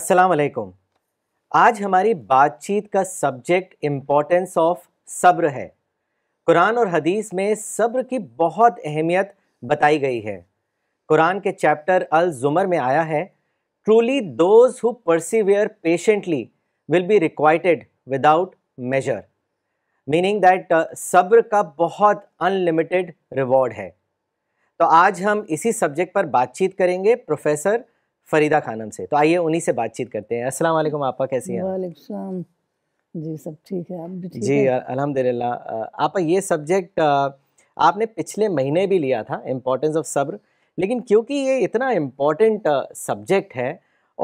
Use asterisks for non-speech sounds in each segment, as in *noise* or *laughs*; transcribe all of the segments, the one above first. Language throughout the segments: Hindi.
अस्सलाम वालेकुम आज हमारी बातचीत का सब्जेक्ट इम्पोर्टेंस ऑफ सब्र है कुरान और हदीस में सब्र की बहुत अहमियत बताई गई है कुरान के चैप्टर अल जुमर में आया है truly those who persevere patiently will be requited without measure meaning that सब्र का बहुत अनलिमिटेड रिवॉर्ड है तो आज हम इसी सब्जेक्ट पर बातचीत करेंगे प्रोफेसर फरीदा खानम से तो आइए उन्हीं से बातचीत करते हैं असल आपा कैसी हैं जी सब ठीक है आप भी जी अलहमदिल्ला आपा ये सब्जेक्ट आपने पिछले महीने भी लिया था इम्पोर्टेंस ऑफ सब्र लेकिन क्योंकि ये इतना इम्पॉर्टेंट सब्जेक्ट है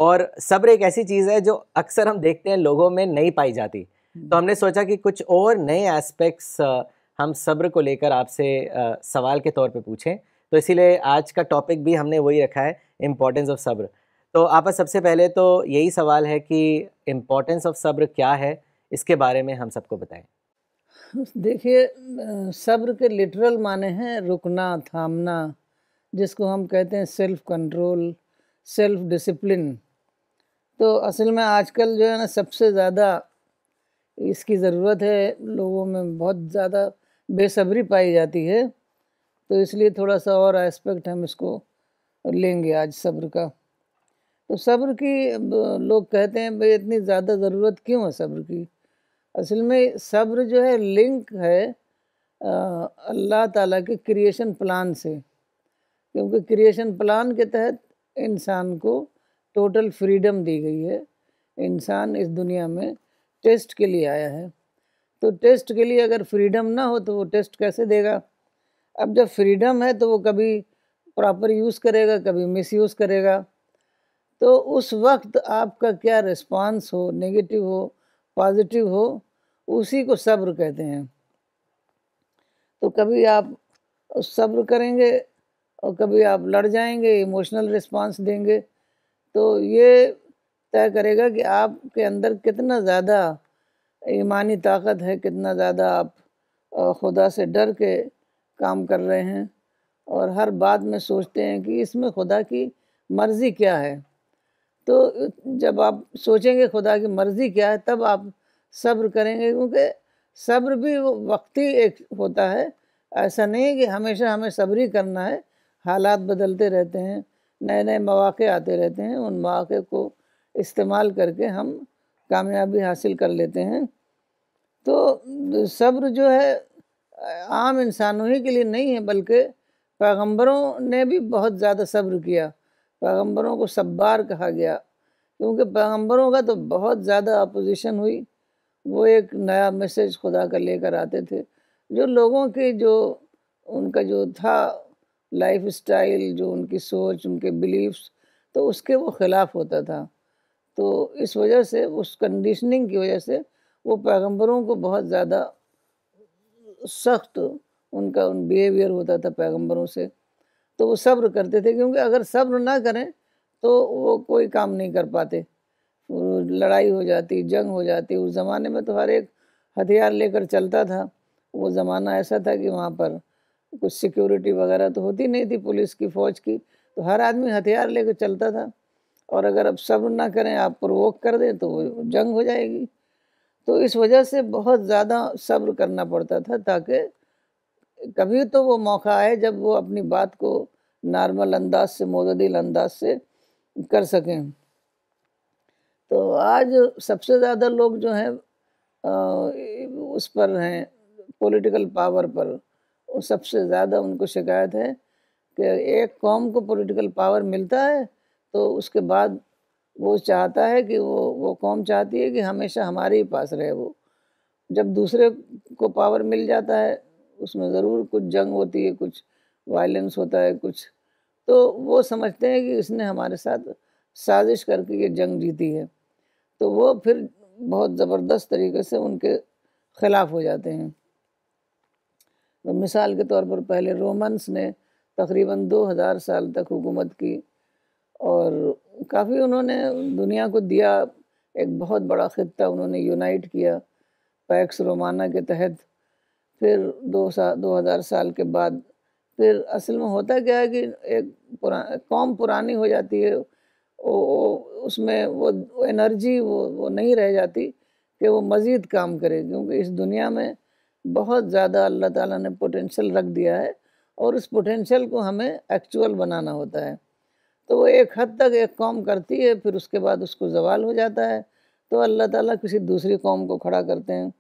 और सब्र एक ऐसी चीज़ है जो अक्सर हम देखते हैं लोगों में नहीं पाई जाती तो हमने सोचा कि कुछ और नए एस्पेक्ट्स हम सब्र को लेकर आपसे सवाल के तौर पे पूछें तो इसीलिए आज का टॉपिक भी हमने वही रखा है इम्पोर्टेंस ऑफ सब्र तो आपस सबसे पहले तो यही सवाल है कि इम्पोर्टेंस ऑफ सब्र क्या है इसके बारे में हम सबको बताएं *laughs* देखिए सब्र के लिटरल माने हैं रुकना थामना जिसको हम कहते हैं सेल्फ कंट्रोल सेल्फ डिसिप्लिन तो असल में आजकल जो है ना सबसे ज़्यादा इसकी ज़रूरत है लोगों में बहुत ज़्यादा बेसब्री पाई जाती है तो इसलिए थोड़ा सा और एस्पेक्ट हम इसको लेंगे आज सब्र का तो सब्र की लोग कहते हैं भाई इतनी ज़्यादा ज़रूरत क्यों है सब्र की असल में सब्र जो है लिंक है अल्लाह ताला के क्रिएशन प्लान से क्योंकि क्रिएशन प्लान के तहत इंसान को टोटल फ्रीडम दी गई है इंसान इस दुनिया में टेस्ट के लिए आया है तो टेस्ट के लिए अगर फ्रीडम ना हो तो वो टेस्ट कैसे देगा अब जब फ्रीडम है तो वो कभी प्रॉपर यूज़ करेगा कभी मिस यूज़ करेगा तो उस वक्त आपका क्या रिस्पांस हो नेगेटिव हो पॉजिटिव हो उसी को सब्र कहते हैं तो कभी आप सब्र करेंगे और कभी आप लड़ जाएंगे इमोशनल रिस्पांस देंगे तो ये तय करेगा कि आपके अंदर कितना ज़्यादा ईमानी ताकत है कितना ज़्यादा आप खुदा से डर के काम कर रहे हैं और हर बात में सोचते हैं कि इसमें खुदा की मर्ज़ी क्या है तो जब आप सोचेंगे खुदा की मर्ज़ी क्या है तब आप सब्र करेंगे क्योंकि सब्र भी वक्ती एक होता है ऐसा नहीं कि हमेशा हमें सब्र ही करना है हालात बदलते रहते हैं नए नए मौाक़े आते रहते हैं उन मौाक़े को इस्तेमाल करके हम कामयाबी हासिल कर लेते हैं तो सब्र जो है आम इंसानों ही के लिए नहीं है बल्कि पैगंबरों ने भी बहुत ज़्यादा सब्र किया पैगंबरों को सब्बार कहा गया क्योंकि पैगंबरों का तो बहुत ज़्यादा अपोजिशन हुई वो एक नया मैसेज खुदा का लेकर आते थे जो लोगों के जो उनका जो था लाइफ स्टाइल जो उनकी सोच उनके बिलीफ्स तो उसके वो ख़िलाफ़ होता था तो इस वजह से उस कंडीशनिंग की वजह से वो पैगंबरों को बहुत ज़्यादा सख्त उनका उन बिहेवियर होता था पैगम्बरों से तो वो सब्र करते थे क्योंकि अगर सब्र ना करें तो वो कोई काम नहीं कर पाते लड़ाई हो जाती जंग हो जाती उस ज़माने में तो हर एक हथियार लेकर चलता था वो ज़माना ऐसा था कि वहाँ पर कुछ सिक्योरिटी वगैरह तो होती नहीं थी पुलिस की फ़ौज की तो हर आदमी हथियार लेकर चलता था और अगर आप सब्र ना करें आप प्रवोक कर दें तो वो जंग हो जाएगी तो इस वजह से बहुत ज़्यादा सब्र करना पड़ता था ताकि कभी तो वो मौका है जब वो अपनी बात को नॉर्मल अंदाज से मोददिल अंदाज से कर सकें तो आज सबसे ज़्यादा लोग जो हैं उस पर हैं पॉलिटिकल पावर पर सबसे ज़्यादा उनको शिकायत है कि एक कौम को पॉलिटिकल पावर मिलता है तो उसके बाद वो चाहता है कि वो वो कौम चाहती है कि हमेशा हमारे ही पास रहे वो जब दूसरे को पावर मिल जाता है उसमें ज़रूर कुछ जंग होती है कुछ वायलेंस होता है कुछ तो वो समझते हैं कि इसने हमारे साथ साजिश करके ये जंग जीती है तो वो फिर बहुत ज़बरदस्त तरीके से उनके खिलाफ हो जाते हैं तो मिसाल के तौर पर पहले रोमन्स ने तकरीबन 2000 साल तक हुकूमत की और काफ़ी उन्होंने दुनिया को दिया एक बहुत बड़ा ख़त्ता उन्होंने यूनाइट किया पैक्स रोमाना के तहत फिर दो सा दो हज़ार साल के बाद फिर असल में होता क्या है कि एक पुरा कौम पुरानी हो जाती है वो, वो उसमें वो, वो एनर्जी वो वो नहीं रह जाती कि वो मज़ीद काम करे क्योंकि इस दुनिया में बहुत ज़्यादा अल्लाह ताला ने पोटेंशियल रख दिया है और उस पोटेंशियल को हमें एक्चुअल बनाना होता है तो वो एक हद तक एक कौम करती है फिर उसके बाद उसको जवाल हो जाता है तो अल्लाह ताला किसी दूसरी कौम को खड़ा करते हैं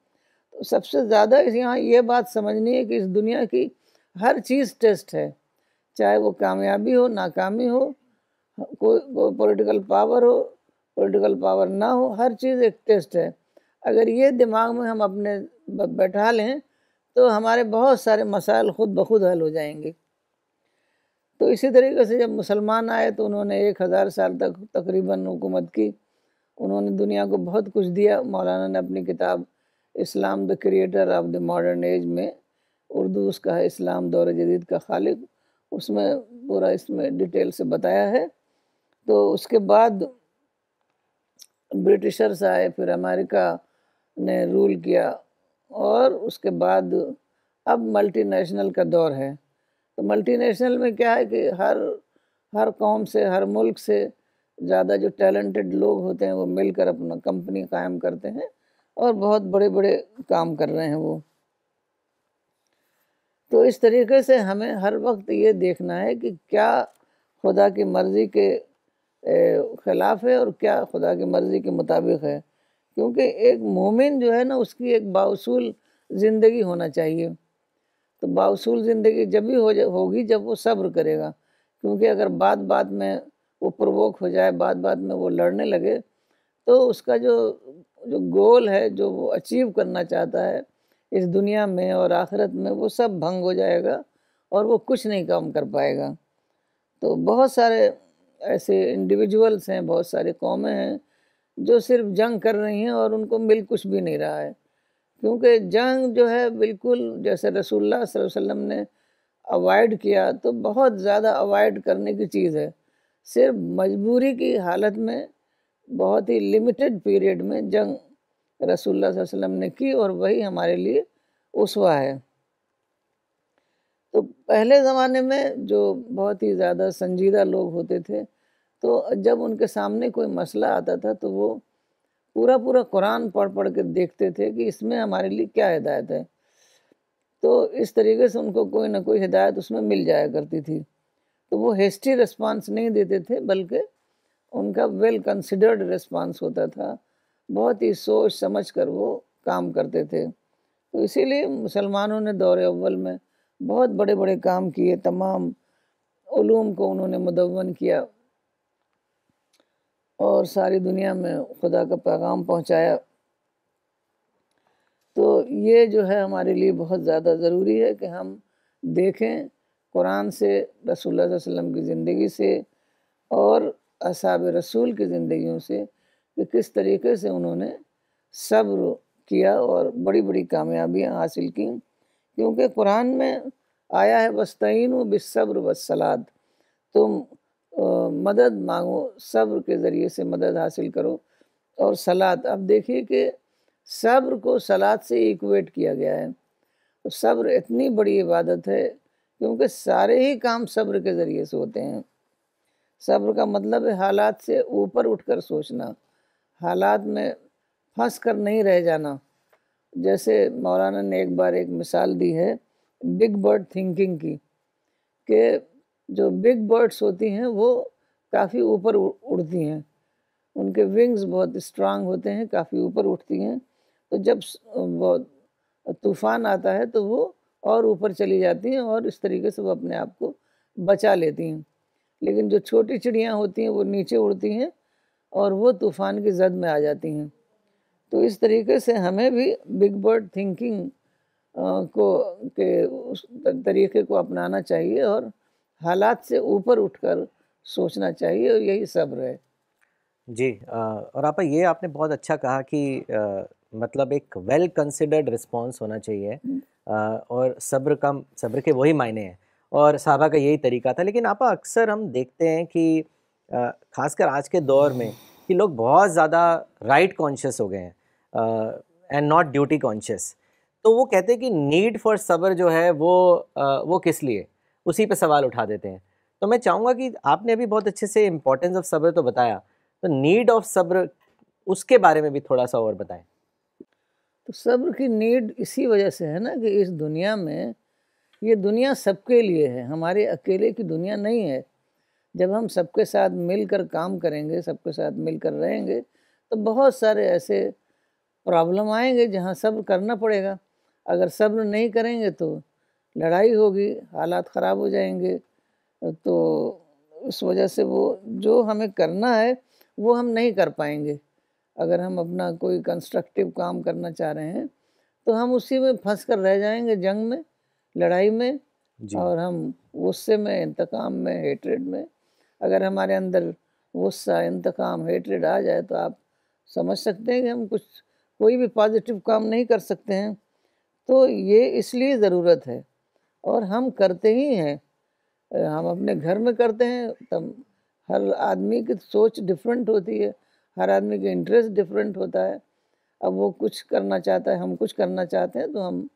सबसे ज़्यादा यहाँ ये बात समझनी है कि इस दुनिया की हर चीज़ टेस्ट है चाहे वो कामयाबी हो नाकामी हो कोई को पॉलिटिकल पावर हो पॉलिटिकल पावर ना हो हर चीज़ एक टेस्ट है अगर ये दिमाग में हम अपने बैठा लें तो हमारे बहुत सारे मसाइल खुद ब खुद हल हो जाएंगे तो इसी तरीके से जब मुसलमान आए तो उन्होंने एक हज़ार साल तक तकरीबन हुकूमत की उन्होंने दुनिया को बहुत कुछ दिया मौलाना ने अपनी किताब Islam the creator of the modern age में उर्दू उसका है इस्लाम दौर जदीद का खालिद उसमें पूरा इसमें डिटेल से बताया है तो उसके बाद ब्रिटिशर्स आए फिर अमेरिका ने रूल किया और उसके बाद अब मल्टीनेशनल का दौर है तो मल्टीनेशनल में क्या है कि हर हर कौम से हर मुल्क से ज़्यादा जो टैलेंटेड लोग होते हैं वो मिलकर अपना कंपनी कायम करते हैं और बहुत बड़े बड़े काम कर रहे हैं वो तो इस तरीके से हमें हर वक्त ये देखना है कि क्या खुदा की मर्ज़ी के ख़िलाफ़ है और क्या खुदा की मर्ज़ी के मुताबिक है क्योंकि एक मोमिन जो है ना उसकी एक बाउसूल ज़िंदगी होना चाहिए तो बाउसूल ज़िंदगी जब भी हो होगी जब वो सब्र करेगा क्योंकि अगर बात बात में वो प्रवोक हो जाए बात बात में वो लड़ने लगे तो उसका जो जो गोल है जो वो अचीव करना चाहता है इस दुनिया में और आखिरत में वो सब भंग हो जाएगा और वो कुछ नहीं काम कर पाएगा तो बहुत सारे ऐसे इंडिविजुअल्स हैं बहुत सारे कौमें हैं जो सिर्फ जंग कर रही हैं और उनको मिल कुछ भी नहीं रहा है क्योंकि जंग जो है बिल्कुल जैसे रसूलुल्लाह वसल्लम ने अवॉइड किया तो बहुत ज़्यादा अवॉइड करने की चीज़ है सिर्फ मजबूरी की हालत में बहुत ही लिमिटेड पीरियड में जंग रसूलुल्लाह वसल्लम ने की और वही हमारे लिए उसवा है तो पहले ज़माने में जो बहुत ही ज़्यादा संजीदा लोग होते थे तो जब उनके सामने कोई मसला आता था तो वो पूरा पूरा कुरान पढ़ पढ़ के देखते थे कि इसमें हमारे लिए क्या हिदायत है तो इस तरीके से उनको कोई ना कोई हिदायत उसमें मिल जाया करती थी तो वो हेस्टी रिस्पांस नहीं देते थे बल्कि उनका वेल कंसिडर्ड रिस्पांस होता था बहुत ही सोच समझ कर वो काम करते थे तो इसीलिए मुसलमानों ने दौरे अव्वल में बहुत बड़े बड़े काम किए तमाम ूम को उन्होंने मुदवन किया और सारी दुनिया में खुदा का पैगाम पहुंचाया तो ये जो है हमारे लिए बहुत ज़्यादा ज़रूरी है कि हम देखें कुरान से रसूल वसम की ज़िंदगी से और असाब रसूल की ज़िंदगियों से कि किस तरीके से उन्होंने सब्र किया और बड़ी बड़ी कामयाबियाँ हासिल की क्योंकि कुरान में आया है वस्तीन बिसब्र वसलाद तुम आ, मदद मांगो सब्र के ज़रिए से मदद हासिल करो और सलाद अब देखिए कि सब्र को सलाद से इक्वेट किया गया है तो सब्र इतनी बड़ी इबादत है क्योंकि सारे ही काम सब्र के ज़रिए से होते हैं सब्र का मतलब है हालात से ऊपर उठकर सोचना हालात में फंस कर नहीं रह जाना जैसे मौलाना ने एक बार एक मिसाल दी है बिग बर्ड थिंकिंग की कि जो बिग बर्ड्स होती हैं वो काफ़ी ऊपर उड़ती हैं उनके विंग्स बहुत स्ट्रांग होते हैं काफ़ी ऊपर उठती हैं तो जब वो तूफ़ान आता है तो वो और ऊपर चली जाती हैं और इस तरीके से वो अपने आप को बचा लेती हैं लेकिन जो छोटी चिड़ियाँ होती हैं वो नीचे उड़ती हैं और वो तूफ़ान की जद में आ जाती हैं तो इस तरीके से हमें भी बिग बर्ड थिंकिंग को के उस तरीके को अपनाना चाहिए और हालात से ऊपर उठकर सोचना चाहिए और यही सब्र है जी और आप ये आपने बहुत अच्छा कहा कि मतलब एक वेल कंसिडर्ड रिस्पॉन्स होना चाहिए हम्म। और सब्र का सब्र के वही मायने हैं और साहबा का यही तरीका था लेकिन आपा अक्सर हम देखते हैं कि खासकर आज के दौर में कि लोग बहुत ज़्यादा राइट कॉन्शियस हो गए हैं एंड नॉट ड्यूटी कॉन्शियस तो वो कहते हैं कि नीड फॉर सबर जो है वो आ, वो किस लिए उसी पे सवाल उठा देते हैं तो मैं चाहूँगा कि आपने अभी बहुत अच्छे से इम्पोर्टेंस ऑफ सब्र तो बताया तो नीड ऑफ सब्र उसके बारे में भी थोड़ा सा और बताएं तो सब्र की नीड इसी वजह से है ना कि इस दुनिया में ये दुनिया सबके लिए है हमारे अकेले की दुनिया नहीं है जब हम सबके साथ मिलकर काम करेंगे सबके साथ मिलकर रहेंगे तो बहुत सारे ऐसे प्रॉब्लम आएंगे जहाँ सब्र करना पड़ेगा अगर सब्र नहीं करेंगे तो लड़ाई होगी हालात ख़राब हो जाएंगे तो उस वजह से वो जो हमें करना है वो हम नहीं कर पाएंगे अगर हम अपना कोई कंस्ट्रक्टिव काम करना चाह रहे हैं तो हम उसी में फंस कर रह जाएंगे जंग में लड़ाई में और हम गुस्से में इंतकाम में हेटरेड में अगर हमारे अंदर गुस्सा इंतकाम हेटरेड आ जाए तो आप समझ सकते हैं कि हम कुछ कोई भी पॉजिटिव काम नहीं कर सकते हैं तो ये इसलिए ज़रूरत है और हम करते ही हैं हम अपने घर में करते हैं तब हर आदमी की सोच डिफरेंट होती है हर आदमी का इंटरेस्ट डिफरेंट होता है अब वो कुछ करना चाहता है हम कुछ करना चाहते हैं तो हम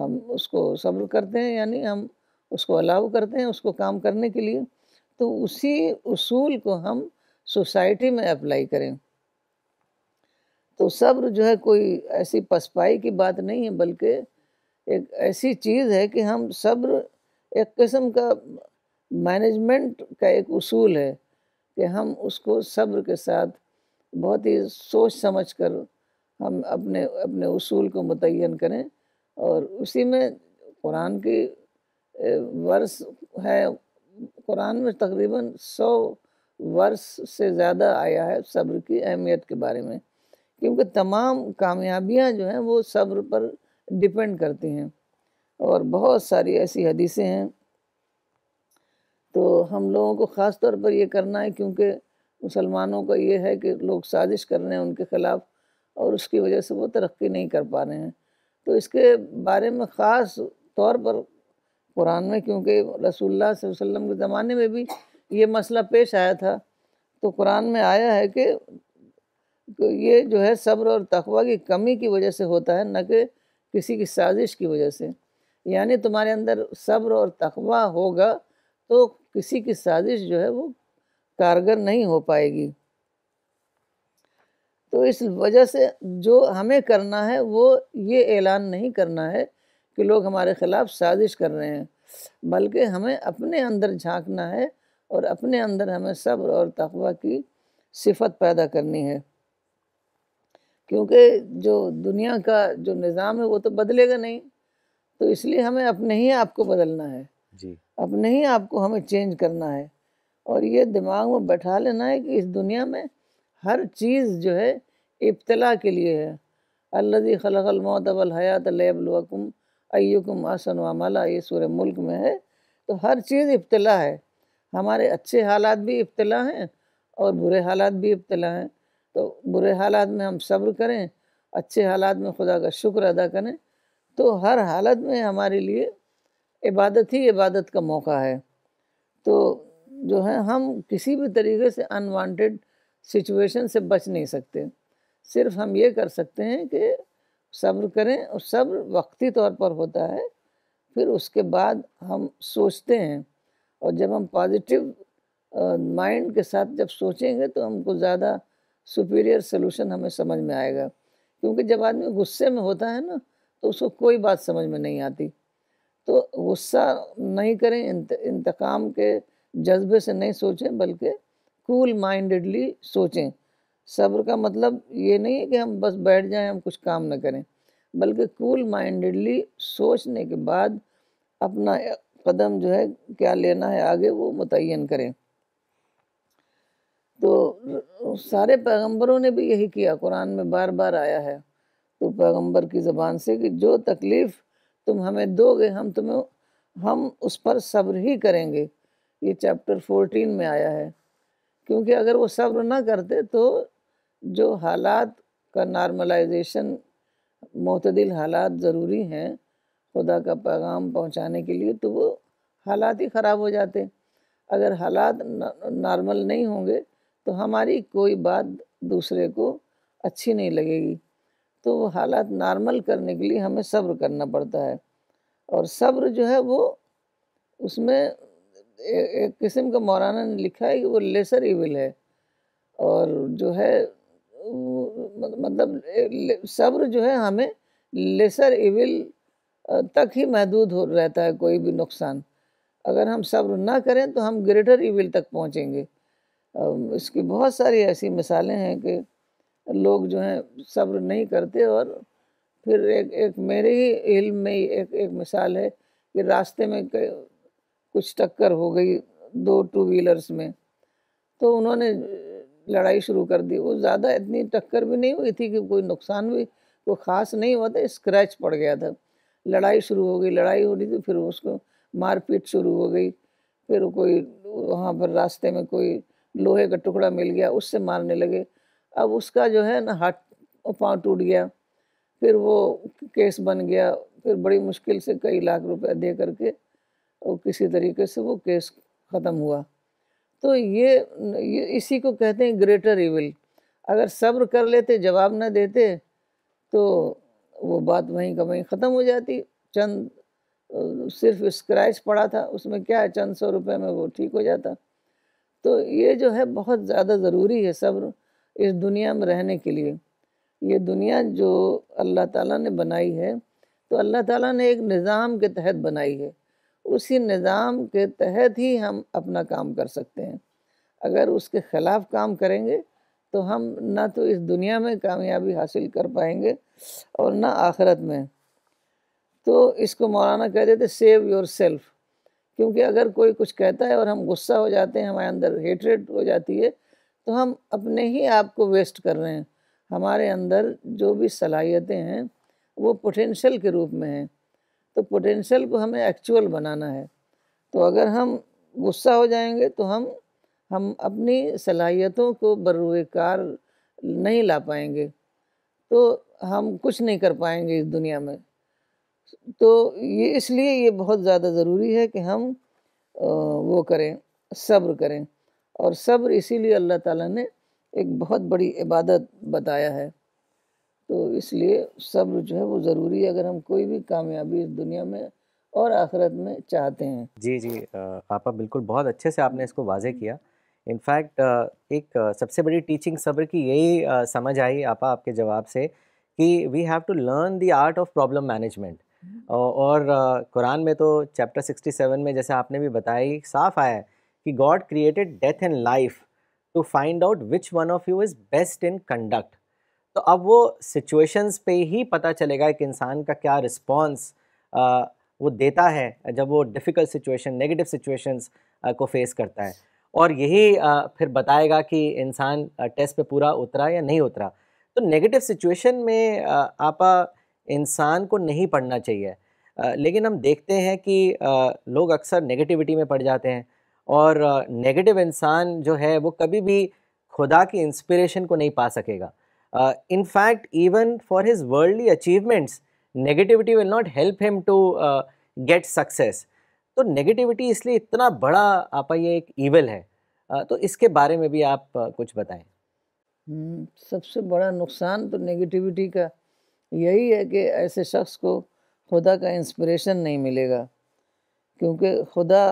हम उसको सब्र करते हैं यानी हम उसको अलाउ करते हैं उसको काम करने के लिए तो उसी उसूल को हम सोसाइटी में अप्लाई करें तो सब्र जो है कोई ऐसी पसपाई की बात नहीं है बल्कि एक ऐसी चीज़ है कि हम सब्र एक किस्म का मैनेजमेंट का एक उसूल है कि हम उसको सब्र के साथ बहुत ही सोच समझ कर हम अपने अपने उसूल को मुतन करें और उसी में कुरान की वर्ष है कुरान में तकरीबन सौ वर्ष से ज़्यादा आया है सब्र की अहमियत के बारे में क्योंकि तमाम कामयाबियां जो हैं वो सब्र पर डिपेंड करती हैं और बहुत सारी ऐसी हदीसें हैं तो हम लोगों को ख़ास तौर पर ये करना है क्योंकि मुसलमानों का ये है कि लोग साजिश कर रहे हैं उनके ख़िलाफ़ और उसकी वजह से वो तरक्की नहीं कर पा रहे हैं तो इसके बारे में ख़ास तौर पर कुरान में क्योंकि रसूल वसम के ज़माने में भी ये मसला पेश आया था तो कुरान में आया है कि तो ये जो है सब्र और तखबा की कमी की वजह से होता है न कि किसी की साजिश की वजह से यानी तुम्हारे अंदर सब्र और तखबा होगा तो किसी की साजिश जो है वो कारगर नहीं हो पाएगी तो इस वजह से जो हमें करना है वो ये ऐलान नहीं करना है कि लोग हमारे ख़िलाफ़ साजिश कर रहे हैं बल्कि हमें अपने अंदर झांकना है और अपने अंदर हमें सब्र और तकवा की सिफत पैदा करनी है क्योंकि जो दुनिया का जो निज़ाम है वो तो बदलेगा नहीं तो इसलिए हमें अपने ही आप को बदलना है जी अपने ही आप को हमें चेंज करना है और ये दिमाग में बैठा लेना है कि इस दुनिया में हर चीज़ जो है इब्तला के लिए है अल्लाजी खलमौत हयात लबलकुम अयुकुम आसन वामला ये सूर मुल्क में है तो हर चीज़ इब्तला है हमारे अच्छे हालात भी इब्तला हैं और बुरे हालात भी इब्तला हैं तो बुरे हालात में हम सब्र करें अच्छे हालात में खुदा का शुक्र अदा करें तो हर हालत में हमारे लिए इबादत ही इबादत का मौका है तो जो है हम किसी भी तरीके से अनवांटेड सिचुएशन से बच नहीं सकते सिर्फ हम ये कर सकते हैं कि सब्र करें और सब्र वक्ती तौर पर होता है फिर उसके बाद हम सोचते हैं और जब हम पॉजिटिव माइंड के साथ जब सोचेंगे तो हमको ज़्यादा सुपीरियर सोल्यूशन हमें समझ में आएगा क्योंकि जब आदमी गुस्से में होता है ना तो उसको कोई बात समझ में नहीं आती तो गुस्सा नहीं करें इंत, इंतकाम के जज्बे से नहीं सोचें बल्कि कूल माइंडेडली सोचें सब्र का मतलब ये नहीं है कि हम बस बैठ जाएं हम कुछ काम ना करें बल्कि कूल माइंडेडली सोचने के बाद अपना कदम जो है क्या लेना है आगे वो मुतन करें तो सारे पैगंबरों ने भी यही किया कुरान में बार बार आया है तो पैगंबर की ज़बान से कि जो तकलीफ़ तुम हमें दोगे हम तुम्हें हम उस पर सब्र ही करेंगे ये चैप्टर फोर्टीन में आया है क्योंकि अगर वो सब्र ना करते तो जो हालात का नॉर्मलाइजेशन मतदिल हालात ज़रूरी हैं खुदा का पैगाम पहुंचाने के लिए तो वो हालात ही ख़राब हो जाते अगर हालात नॉर्मल नहीं होंगे तो हमारी कोई बात दूसरे को अच्छी नहीं लगेगी तो वो हालात नॉर्मल करने के लिए हमें सब्र करना पड़ता है और सब्र जो है वो उसमें एक किस्म का मौलाना ने लिखा है कि वो लेसर इविल है और जो है मतलब सब्र जो है हमें लेसर इविल तक ही महदूद हो रहता है कोई भी नुकसान अगर हम सब्र ना करें तो हम ग्रेटर इविल तक पहुंचेंगे इसकी बहुत सारी ऐसी मिसालें हैं कि लोग जो हैं सब्र नहीं करते और फिर एक एक मेरे ही इल्म में एक एक मिसाल है कि रास्ते में कुछ टक्कर हो गई दो टू व्हीलर्स में तो उन्होंने लड़ाई शुरू कर दी वो ज़्यादा इतनी टक्कर भी नहीं हुई थी कि कोई नुकसान भी कोई ख़ास नहीं हुआ था स्क्रैच पड़ गया था लड़ाई शुरू हो गई लड़ाई हो रही थी फिर उसको मारपीट शुरू हो गई फिर कोई वहाँ पर रास्ते में कोई लोहे का टुकड़ा मिल गया उससे मारने लगे अब उसका जो है ना हाथ पाँव टूट गया फिर वो केस बन गया फिर बड़ी मुश्किल से कई लाख रुपए दे करके और किसी तरीके से वो केस ख़त्म हुआ तो ये, ये इसी को कहते हैं ग्रेटर इविल अगर सब्र कर लेते जवाब न देते तो वो बात वहीं का वहीं ख़त्म हो जाती चंद सिर्फ स्क्रैच पड़ा था उसमें क्या है चंद सौ रुपये में वो ठीक हो जाता तो ये जो है बहुत ज़्यादा ज़रूरी है सब्र इस दुनिया में रहने के लिए ये दुनिया जो अल्लाह ताला ने बनाई है तो अल्लाह ताला ने एक निज़ाम के तहत बनाई है उसी निज़ाम के तहत ही हम अपना काम कर सकते हैं अगर उसके ख़िलाफ़ काम करेंगे तो हम ना तो इस दुनिया में कामयाबी हासिल कर पाएंगे और ना आखरत में तो इसको मौलाना कह देते सेव योर सेल्फ क्योंकि अगर कोई कुछ कहता है और हम गुस्सा हो जाते हैं हमारे अंदर हेटरेट हो जाती है तो हम अपने ही आप को वेस्ट कर रहे हैं हमारे अंदर जो भी सलाहियतें हैं वो पोटेंशल के रूप में हैं तो पोटेंशियल को हमें एक्चुअल बनाना है तो अगर हम गुस्सा हो जाएंगे तो हम हम अपनी सलाहियतों को बरूकार नहीं ला पाएंगे तो हम कुछ नहीं कर पाएंगे इस दुनिया में तो ये इसलिए ये बहुत ज़्यादा ज़रूरी है कि हम वो करें सब्र करें और सब्र इसीलिए अल्लाह ताला ने एक बहुत बड़ी इबादत बताया है तो इसलिए सब्र जो है वो ज़रूरी है अगर हम कोई भी कामयाबी इस दुनिया में और आखिरत में चाहते हैं जी जी आपा बिल्कुल बहुत अच्छे से आपने इसको वाजे किया इनफैक्ट एक सबसे बड़ी टीचिंग सब्र की यही समझ आई आपा आपके जवाब से कि we have to learn the art of problem management और कुरान में तो चैप्टर 67 में जैसे आपने भी बताई साफ आया है कि God created death and life to find out which one of you is best in conduct तो अब वो सिचुएशंस पे ही पता चलेगा कि इंसान का क्या रिस्पॉन्स वो देता है जब वो डिफ़िकल्ट सिचुएशन नेगेटिव सिचुएशंस को फेस करता है और यही फिर बताएगा कि इंसान टेस्ट पे पूरा उतरा या नहीं उतरा तो नेगेटिव सिचुएशन में आपा इंसान को नहीं पढ़ना चाहिए लेकिन हम देखते हैं कि लोग अक्सर नेगेटिविटी में पड़ जाते हैं और नेगेटिव इंसान जो है वो कभी भी खुदा की इंस्पिरेशन को नहीं पा सकेगा Uh, in fact, even for his worldly achievements, negativity will not help him to uh, get success. तो नेगेटिविटी इसलिए इतना बड़ा आपका ये एक इवल है uh, तो इसके बारे में भी आप uh, कुछ बताएं हम्म, सबसे बड़ा नुकसान तो नेगेटिविटी का यही है कि ऐसे शख्स को खुदा का इंस्पिरेशन नहीं मिलेगा क्योंकि खुदा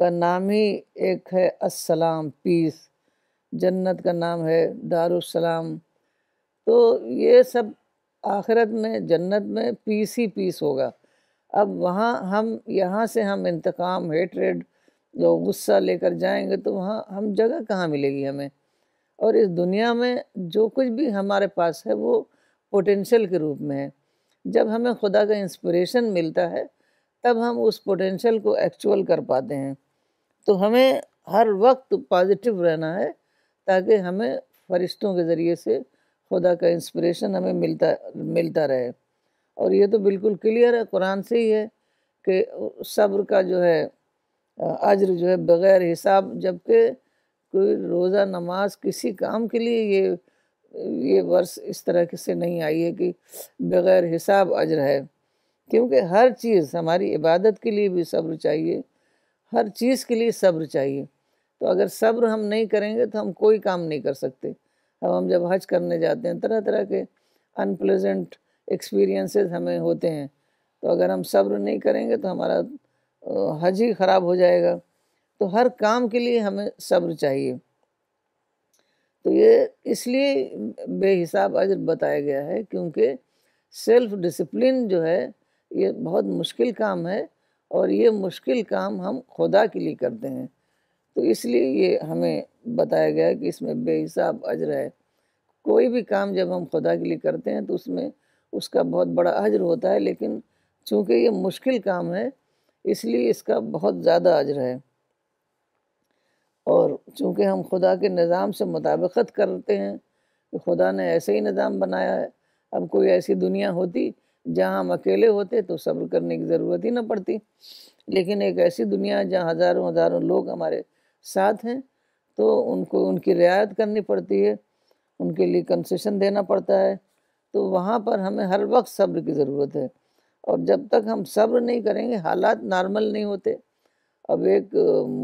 का नाम ही एक है असलाम पीस जन्नत का नाम है दारुसलाम तो ये सब आखिरत में जन्नत में पीस ही पीस होगा अब वहाँ हम यहाँ से हम इंतकाम हेटरेड जो गुस्सा लेकर जाएंगे तो वहाँ हम जगह कहाँ मिलेगी हमें और इस दुनिया में जो कुछ भी हमारे पास है वो पोटेंशियल के रूप में है जब हमें खुदा का इंस्पिरेशन मिलता है तब हम उस पोटेंशियल को एक्चुअल कर पाते हैं तो हमें हर वक्त पॉजिटिव रहना है ताकि हमें फरिश्तों के ज़रिए से खुदा का इंस्पिरेशन हमें मिलता मिलता रहे और ये तो बिल्कुल क्लियर है कुरान से ही है कि सब्र का जो है अज्र जो है बग़ैर हिसाब जबकि कोई रोज़ा नमाज किसी काम के लिए ये ये वर्ष इस तरह से नहीं आई है कि बग़ैर हिसाब अज्र है क्योंकि हर चीज़ हमारी इबादत के लिए भी सब्र चाहिए हर चीज़ के लिए सब्र चाहिए तो अगर सब्र हम नहीं करेंगे तो हम कोई काम नहीं कर सकते अब हम जब हज करने जाते हैं तरह तरह के अनप्लेजेंट एक्सपीरियंसेस हमें होते हैं तो अगर हम सब्र नहीं करेंगे तो हमारा हज ही ख़राब हो जाएगा तो हर काम के लिए हमें सब्र चाहिए तो ये इसलिए बेहिसाब अजर बताया गया है क्योंकि सेल्फ डिसिप्लिन जो है ये बहुत मुश्किल काम है और ये मुश्किल काम हम खुदा के लिए करते हैं तो इसलिए ये हमें बताया गया है कि इसमें बेहिसाब अजर है कोई भी काम जब हम खुदा के लिए करते हैं तो उसमें उसका बहुत बड़ा अजर होता है लेकिन चूँकि ये मुश्किल काम है इसलिए इसका बहुत ज़्यादा अजर है और चूँकि हम खुदा के निज़ाम से मुताबिकत करते हैं कि खुदा ने ऐसे ही निज़ाम बनाया है अब कोई ऐसी दुनिया होती जहाँ हम अकेले होते तो सब्र करने की ज़रूरत ही ना पड़ती लेकिन एक ऐसी दुनिया जहाँ हज़ारों हज़ारों लोग हमारे साथ हैं तो उनको उनकी रियायत करनी पड़ती है उनके लिए कंसेशन देना पड़ता है तो वहाँ पर हमें हर वक्त सब्र की ज़रूरत है और जब तक हम सब्र नहीं करेंगे हालात नॉर्मल नहीं होते अब एक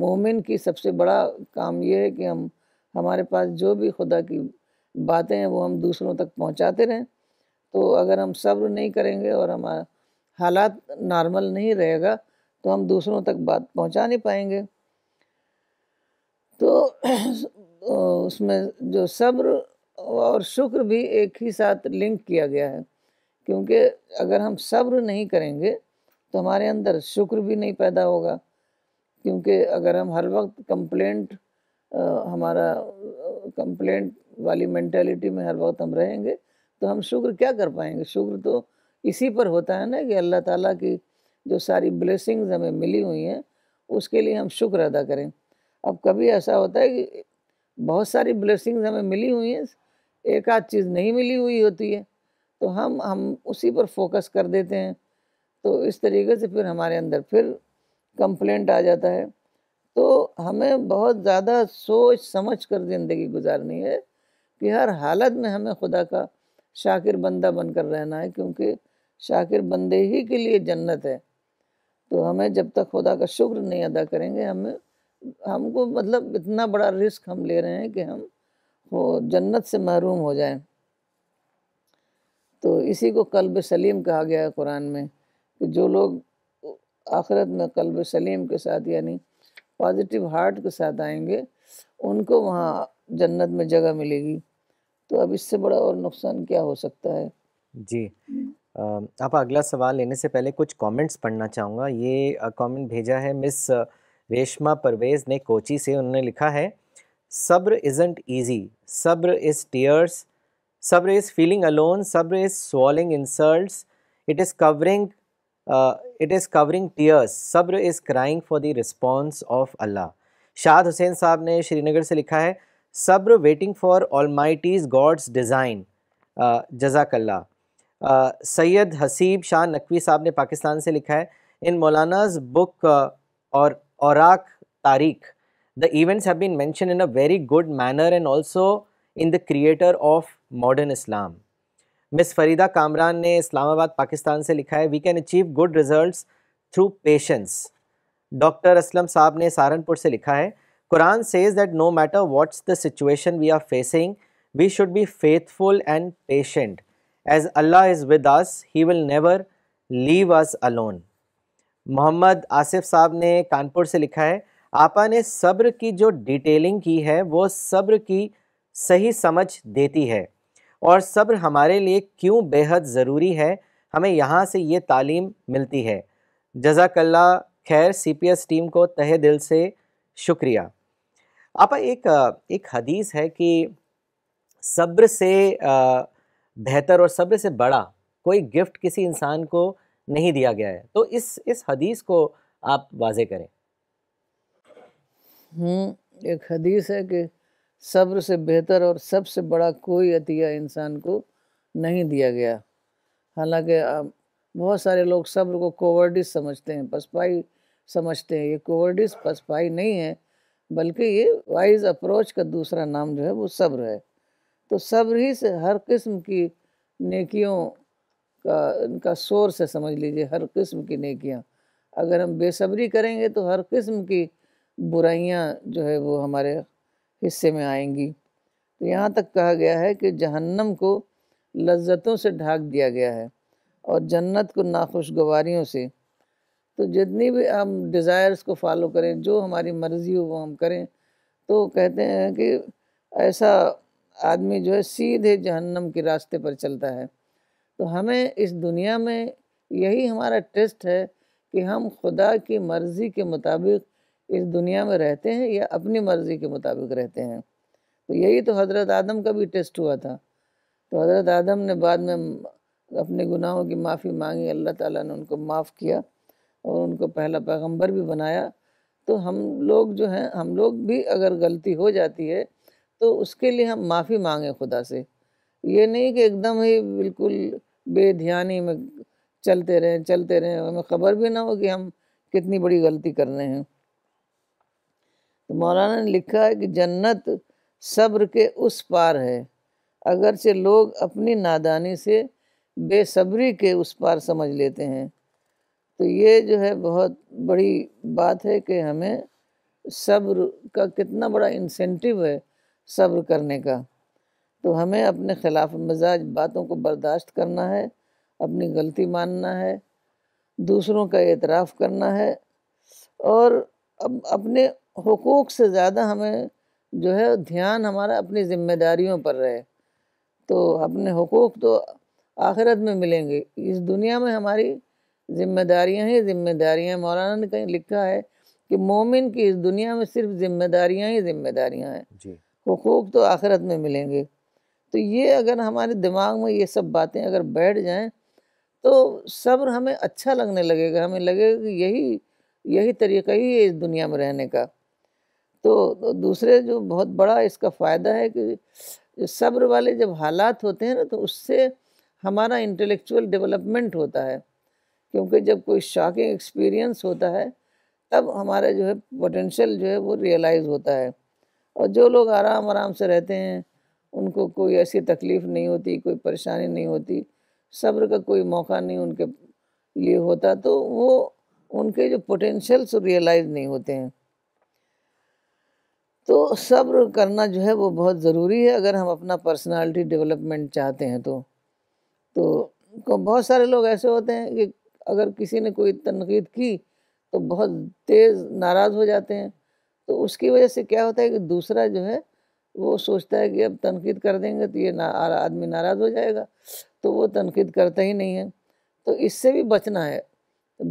मोमिन की सबसे बड़ा काम यह है कि हम हमारे पास जो भी खुदा की बातें हैं वो हम दूसरों तक पहुंचाते रहें तो अगर हम सब्र नहीं करेंगे और हमारा हालात नॉर्मल नहीं रहेगा तो हम दूसरों तक बात पहुंचा नहीं पाएंगे तो *clears throat* उसमें जो सब्र और शुक्र भी एक ही साथ लिंक किया गया है क्योंकि अगर हम सब्र नहीं करेंगे तो हमारे अंदर शुक्र भी नहीं पैदा होगा क्योंकि अगर हम हर वक्त कंप्लेंट हमारा कंप्लेंट वाली मेंटेलिटी में हर वक्त हम रहेंगे तो हम शुक्र क्या कर पाएंगे शुक्र तो इसी पर होता है ना कि अल्लाह ताला की जो सारी ब्लेसिंग्स हमें मिली हुई हैं उसके लिए हम शुक्र अदा करें अब कभी ऐसा होता है कि बहुत सारी ब्लेसिंग्स हमें मिली हुई हैं एक आध चीज़ नहीं मिली हुई होती है तो हम हम उसी पर फोकस कर देते हैं तो इस तरीके से फिर हमारे अंदर फिर कंप्लेंट आ जाता है तो हमें बहुत ज़्यादा सोच समझ कर ज़िंदगी गुजारनी है कि हर हालत में हमें खुदा का शाकिर बंदा बनकर रहना है क्योंकि शाकिर बंदे ही के लिए जन्नत है तो हमें जब तक खुदा का शुक्र नहीं अदा करेंगे हमें हमको मतलब इतना बड़ा रिस्क हम ले रहे हैं कि हम वो जन्नत से महरूम हो जाएं तो इसी को कल्ब सलीम कहा गया है कुरान में कि जो लोग आखिरत में कल्ब सलीम के साथ यानी पॉजिटिव हार्ट के साथ आएंगे उनको वहाँ जन्नत में जगह मिलेगी तो अब इससे बड़ा और नुकसान क्या हो सकता है जी आप अगला सवाल लेने से पहले कुछ कमेंट्स पढ़ना चाहूँगा ये कमेंट भेजा है मिस रेशमा परवेज़ ने कोची से उन्होंने लिखा है sabr isn't easy sabr is tears sabr is feeling alone sabr is swallowing insult it is covering it is covering tears sabr is crying for the response of Allah Shad Hussain sahab ने श्रीनगर से लिखा है sabr waiting for Almighty's God's design जजाकल्ला सैयद हसीब शाह नकवी साहब ने पाकिस्तान से लिखा है इन मौलानाज बुक uh, और Orak, Tariq. The events have been mentioned in a very good manner and also in the creator of modern Islam. Miss Farida Kamran ne Islamabad, Pakistan se likha hai. We can achieve good results through patience. Doctor Aslam saab ne Saranpur se likha hai. Quran says that no matter what's the situation we are facing, we should be faithful and patient. As Allah is with us, He will never leave us alone. Mohammad Asif sahab ने कानपुर से लिखा है आपा ने सब्र की जो डिटेलिंग की है वो सब्र की सही समझ देती है और सब्र हमारे लिए क्यों बेहद ज़रूरी है हमें यहाँ से ये तालीम मिलती है जजाकल्ला खैर सीपीएस टीम को तहे दिल से शुक्रिया आपा एक एक हदीस है कि सब्र से बेहतर और सब्र से बड़ा कोई गिफ्ट किसी इंसान को नहीं दिया गया है तो इस इस हदीस को आप वाजे करें हम्म, एक हदीस है कि सब्र से बेहतर और सबसे बड़ा कोई अतिया इंसान को नहीं दिया गया हालांकि बहुत सारे लोग सब्र को कोवर्डिस समझते हैं पसपाई समझते हैं ये कोवर्डिस पसपाई नहीं है बल्कि ये वाइज अप्रोच का दूसरा नाम जो है वो सब्र है तो सब्र ही से हर किस्म की नेकियों का इनका शोर से समझ लीजिए हर किस्म की नेकियां अगर हम बेसब्री करेंगे तो हर किस्म की बुराइयां जो है वो हमारे हिस्से में आएंगी तो यहाँ तक कहा गया है कि जहन्नम को लज्जतों से ढाक दिया गया है और जन्नत को नाखुशगवारियों से तो जितनी भी हम डिज़ायर्स को फॉलो करें जो हमारी मर्ज़ी हो वो हम करें तो कहते हैं कि ऐसा आदमी जो है सीधे जहन्नम के रास्ते पर चलता है तो हमें इस दुनिया में यही हमारा टेस्ट है कि हम खुदा की मर्ज़ी के मुताबिक इस दुनिया में रहते हैं या अपनी मर्ज़ी के मुताबिक रहते हैं तो यही तो हज़रत आदम का भी टेस्ट हुआ था तो हज़रत आदम ने बाद में अपने गुनाहों की माफ़ी मांगी अल्लाह ताला ने उनको माफ़ किया और उनको पहला पैगंबर भी बनाया तो हम लोग जो हैं हम लोग भी अगर गलती हो जाती है तो उसके लिए हम माफ़ी मांगें खुदा से ये नहीं कि एकदम ही बिल्कुल बेध्यानी में चलते रहें चलते रहें हमें खबर भी ना हो कि हम कितनी बड़ी गलती कर रहे हैं तो मौलाना ने लिखा है कि जन्नत सब्र के उस पार है अगरचे लोग अपनी नादानी से बेसब्री के उस पार समझ लेते हैं तो ये जो है बहुत बड़ी बात है कि हमें सब्र का कितना बड़ा इंसेंटिव है सब्र करने का तो हमें अपने खिलाफ मिजाज बातों को बर्दाश्त करना है अपनी गलती मानना है दूसरों का एतराफ़ करना है और अब अपने हकूक़ से ज़्यादा हमें जो है ध्यान हमारा अपनी ज़िम्मेदारियों पर रहे तो अपने हकूक़ तो आखिरत में मिलेंगे इस दुनिया में हमारी ज़िम्मेदारियां ही ज़िम्मेदारियां मौलाना ने कहीं लिखा है कि मोमिन की इस दुनिया में सिर्फ ज़िम्मेदारियां ही ज़िम्मेदारियां हैं हकूक़ तो आखिरत में मिलेंगे तो ये अगर हमारे दिमाग में ये सब बातें अगर बैठ जाएं तो सब्र हमें अच्छा लगने लगेगा हमें लगेगा कि यही यही तरीका ही है इस दुनिया में रहने का तो, तो दूसरे जो बहुत बड़ा इसका फ़ायदा है कि जो सब्र वाले जब हालात होते हैं ना तो उससे हमारा इंटेलेक्चुअल डेवलपमेंट होता है क्योंकि जब कोई शॉकिंग एक्सपीरियंस होता है तब हमारा जो है पोटेंशियल जो है वो रियलाइज़ होता है और जो लोग आराम आराम से रहते हैं उनको कोई ऐसी तकलीफ़ नहीं होती कोई परेशानी नहीं होती सब्र का कोई मौका नहीं उनके लिए होता तो वो उनके जो पोटेंशियल्स रियलाइज नहीं होते हैं तो सब्र करना जो है वो बहुत ज़रूरी है अगर हम अपना पर्सनालिटी डेवलपमेंट चाहते हैं तो तो बहुत सारे लोग ऐसे होते हैं कि अगर किसी ने कोई तनकीद की तो बहुत तेज़ नाराज़ हो जाते हैं तो उसकी वजह से क्या होता है कि दूसरा जो है वो सोचता है कि अब तनकीद कर देंगे तो ये ना आदमी नाराज़ हो जाएगा तो वो तनकीद करता ही नहीं है तो इससे भी बचना है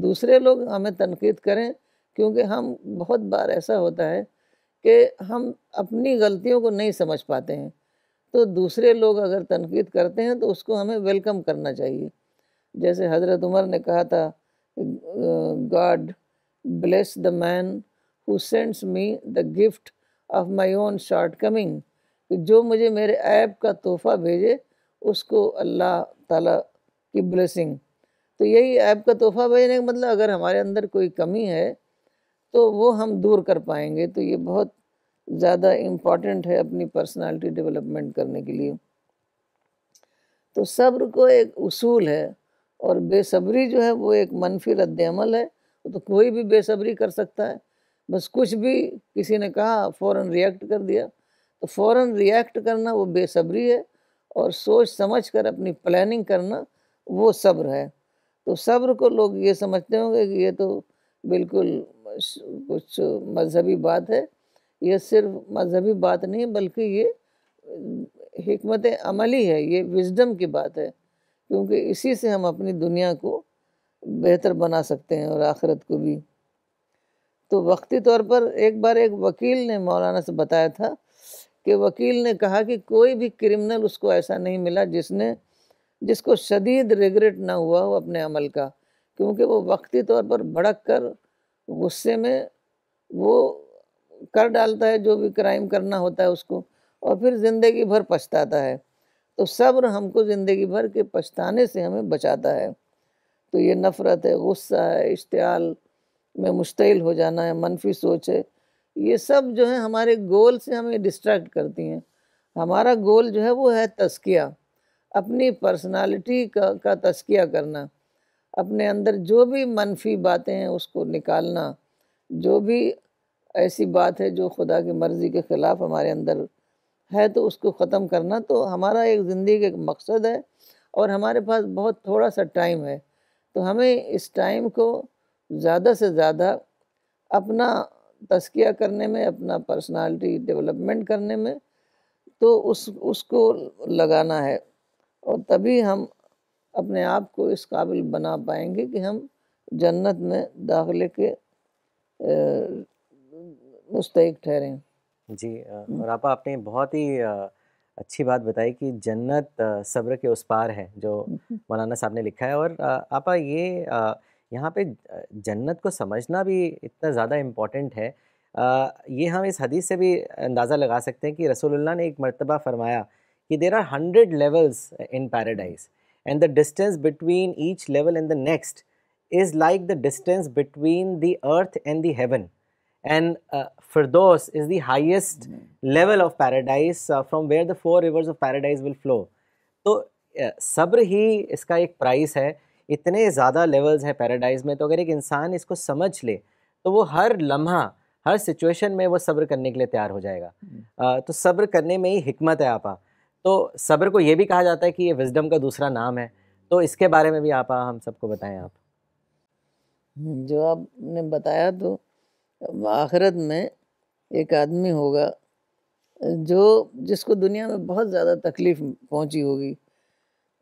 दूसरे लोग हमें तनकीद करें क्योंकि हम बहुत बार ऐसा होता है कि हम अपनी गलतियों को नहीं समझ पाते हैं तो दूसरे लोग अगर तनकीद करते हैं तो उसको हमें वेलकम करना चाहिए जैसे हज़रत उमर ने कहा था God bless the man who sends me the gift of my own shortcoming जो मुझे मेरे ऐप का तोहफा भेजे उसको अल्लाह ताला की ब्लेसिंग तो यही ऐप का तोहफा भेजने का मतलब अगर हमारे अंदर कोई कमी है तो वो हम दूर कर पाएंगे तो ये बहुत ज़्यादा इम्पॉर्टेंट है अपनी पर्सनालिटी डेवलपमेंट करने के लिए तो सब्र को एक उसूल है और बेसब्री जो है वो एक मनफी रद्दमल है तो कोई भी बेसब्री कर सकता है बस कुछ भी किसी ने कहा फ़ौरन रिएक्ट कर दिया तो फ़ौरन रिएक्ट करना वो बेसब्री है और सोच समझ कर अपनी प्लानिंग करना वो सब्र है तो सब्र को लोग ये समझते होंगे कि ये तो बिल्कुल कुछ मजहबी बात है ये सिर्फ मजहबी बात नहीं बल्कि ये हमत अमली है ये विजडम की बात है क्योंकि इसी से हम अपनी दुनिया को बेहतर बना सकते हैं और आखिरत को भी तो वक्ती तौर पर एक बार एक वकील ने मौलाना से बताया था कि वकील ने कहा कि कोई भी क्रिमिनल उसको ऐसा नहीं मिला जिसने जिसको शदीद रिग्रेट ना हुआ हो अपने अमल का क्योंकि वो वक्ती तौर पर भड़क कर गुस्से में वो कर डालता है जो भी क्राइम करना होता है उसको और फिर ज़िंदगी भर पछताता है तो सब्र हमको ज़िंदगी भर के पछताने से हमें बचाता है तो ये नफ़रत है गुस्सा है इश्तियाल में मुश्तिल हो जाना है मनफी सोच है ये सब जो है हमारे गोल से हमें डिस्ट्रैक्ट करती हैं हमारा गोल जो है वो है तस्किया अपनी पर्सनालिटी का, का तस्किया करना अपने अंदर जो भी मनफी बातें हैं उसको निकालना जो भी ऐसी बात है जो खुदा की मर्ज़ी के ख़िलाफ़ हमारे अंदर है तो उसको ख़त्म करना तो हमारा एक ज़िंदगी का एक मकसद है और हमारे पास बहुत थोड़ा सा टाइम है तो हमें इस टाइम को ज़्यादा से ज़्यादा अपना तस्किया करने में अपना पर्सनालिटी डेवलपमेंट करने में तो उस उसको लगाना है और तभी हम अपने आप को इस काबिल बना पाएंगे कि हम जन्नत में दाखिले के मुस्तक ठहरें जी और आपा आपने बहुत ही अच्छी बात बताई कि जन्नत सब्र के उस पार है जो *laughs* मौलाना साहब ने लिखा है और आपा ये यहाँ पे जन्नत को समझना भी इतना ज़्यादा इम्पॉर्टेंट है आ, ये हम इस हदीस से भी अंदाज़ा लगा सकते हैं कि रसोल्ला ने एक मरतबा फ़रमाया कि there are hundred levels in paradise and the distance between each level and the next is like the distance between the earth and the heaven and फरदोस is the the level of paradise of where the four rivers of paradise will flow तो सब्र ही इसका एक प्राइस है इतने ज़्यादा लेवल्स हैं पैराडाइज में तो अगर एक इंसान इसको समझ ले तो वो हर लम्हा हर सिचुएशन में वो सब्र करने के लिए तैयार हो जाएगा आ, हम्म। तो सब्र करने में ही हमत है आपा तो सब्र को ये भी कहा जाता है कि ये विजडम का दूसरा नाम है तो इसके बारे में भी आपा हम सबको बताएं आप हम्म, जो आपने बताया तो आखिरत में एक आदमी होगा जो जिसको दुनिया में बहुत ज़्यादा तकलीफ़ पहुंची होगी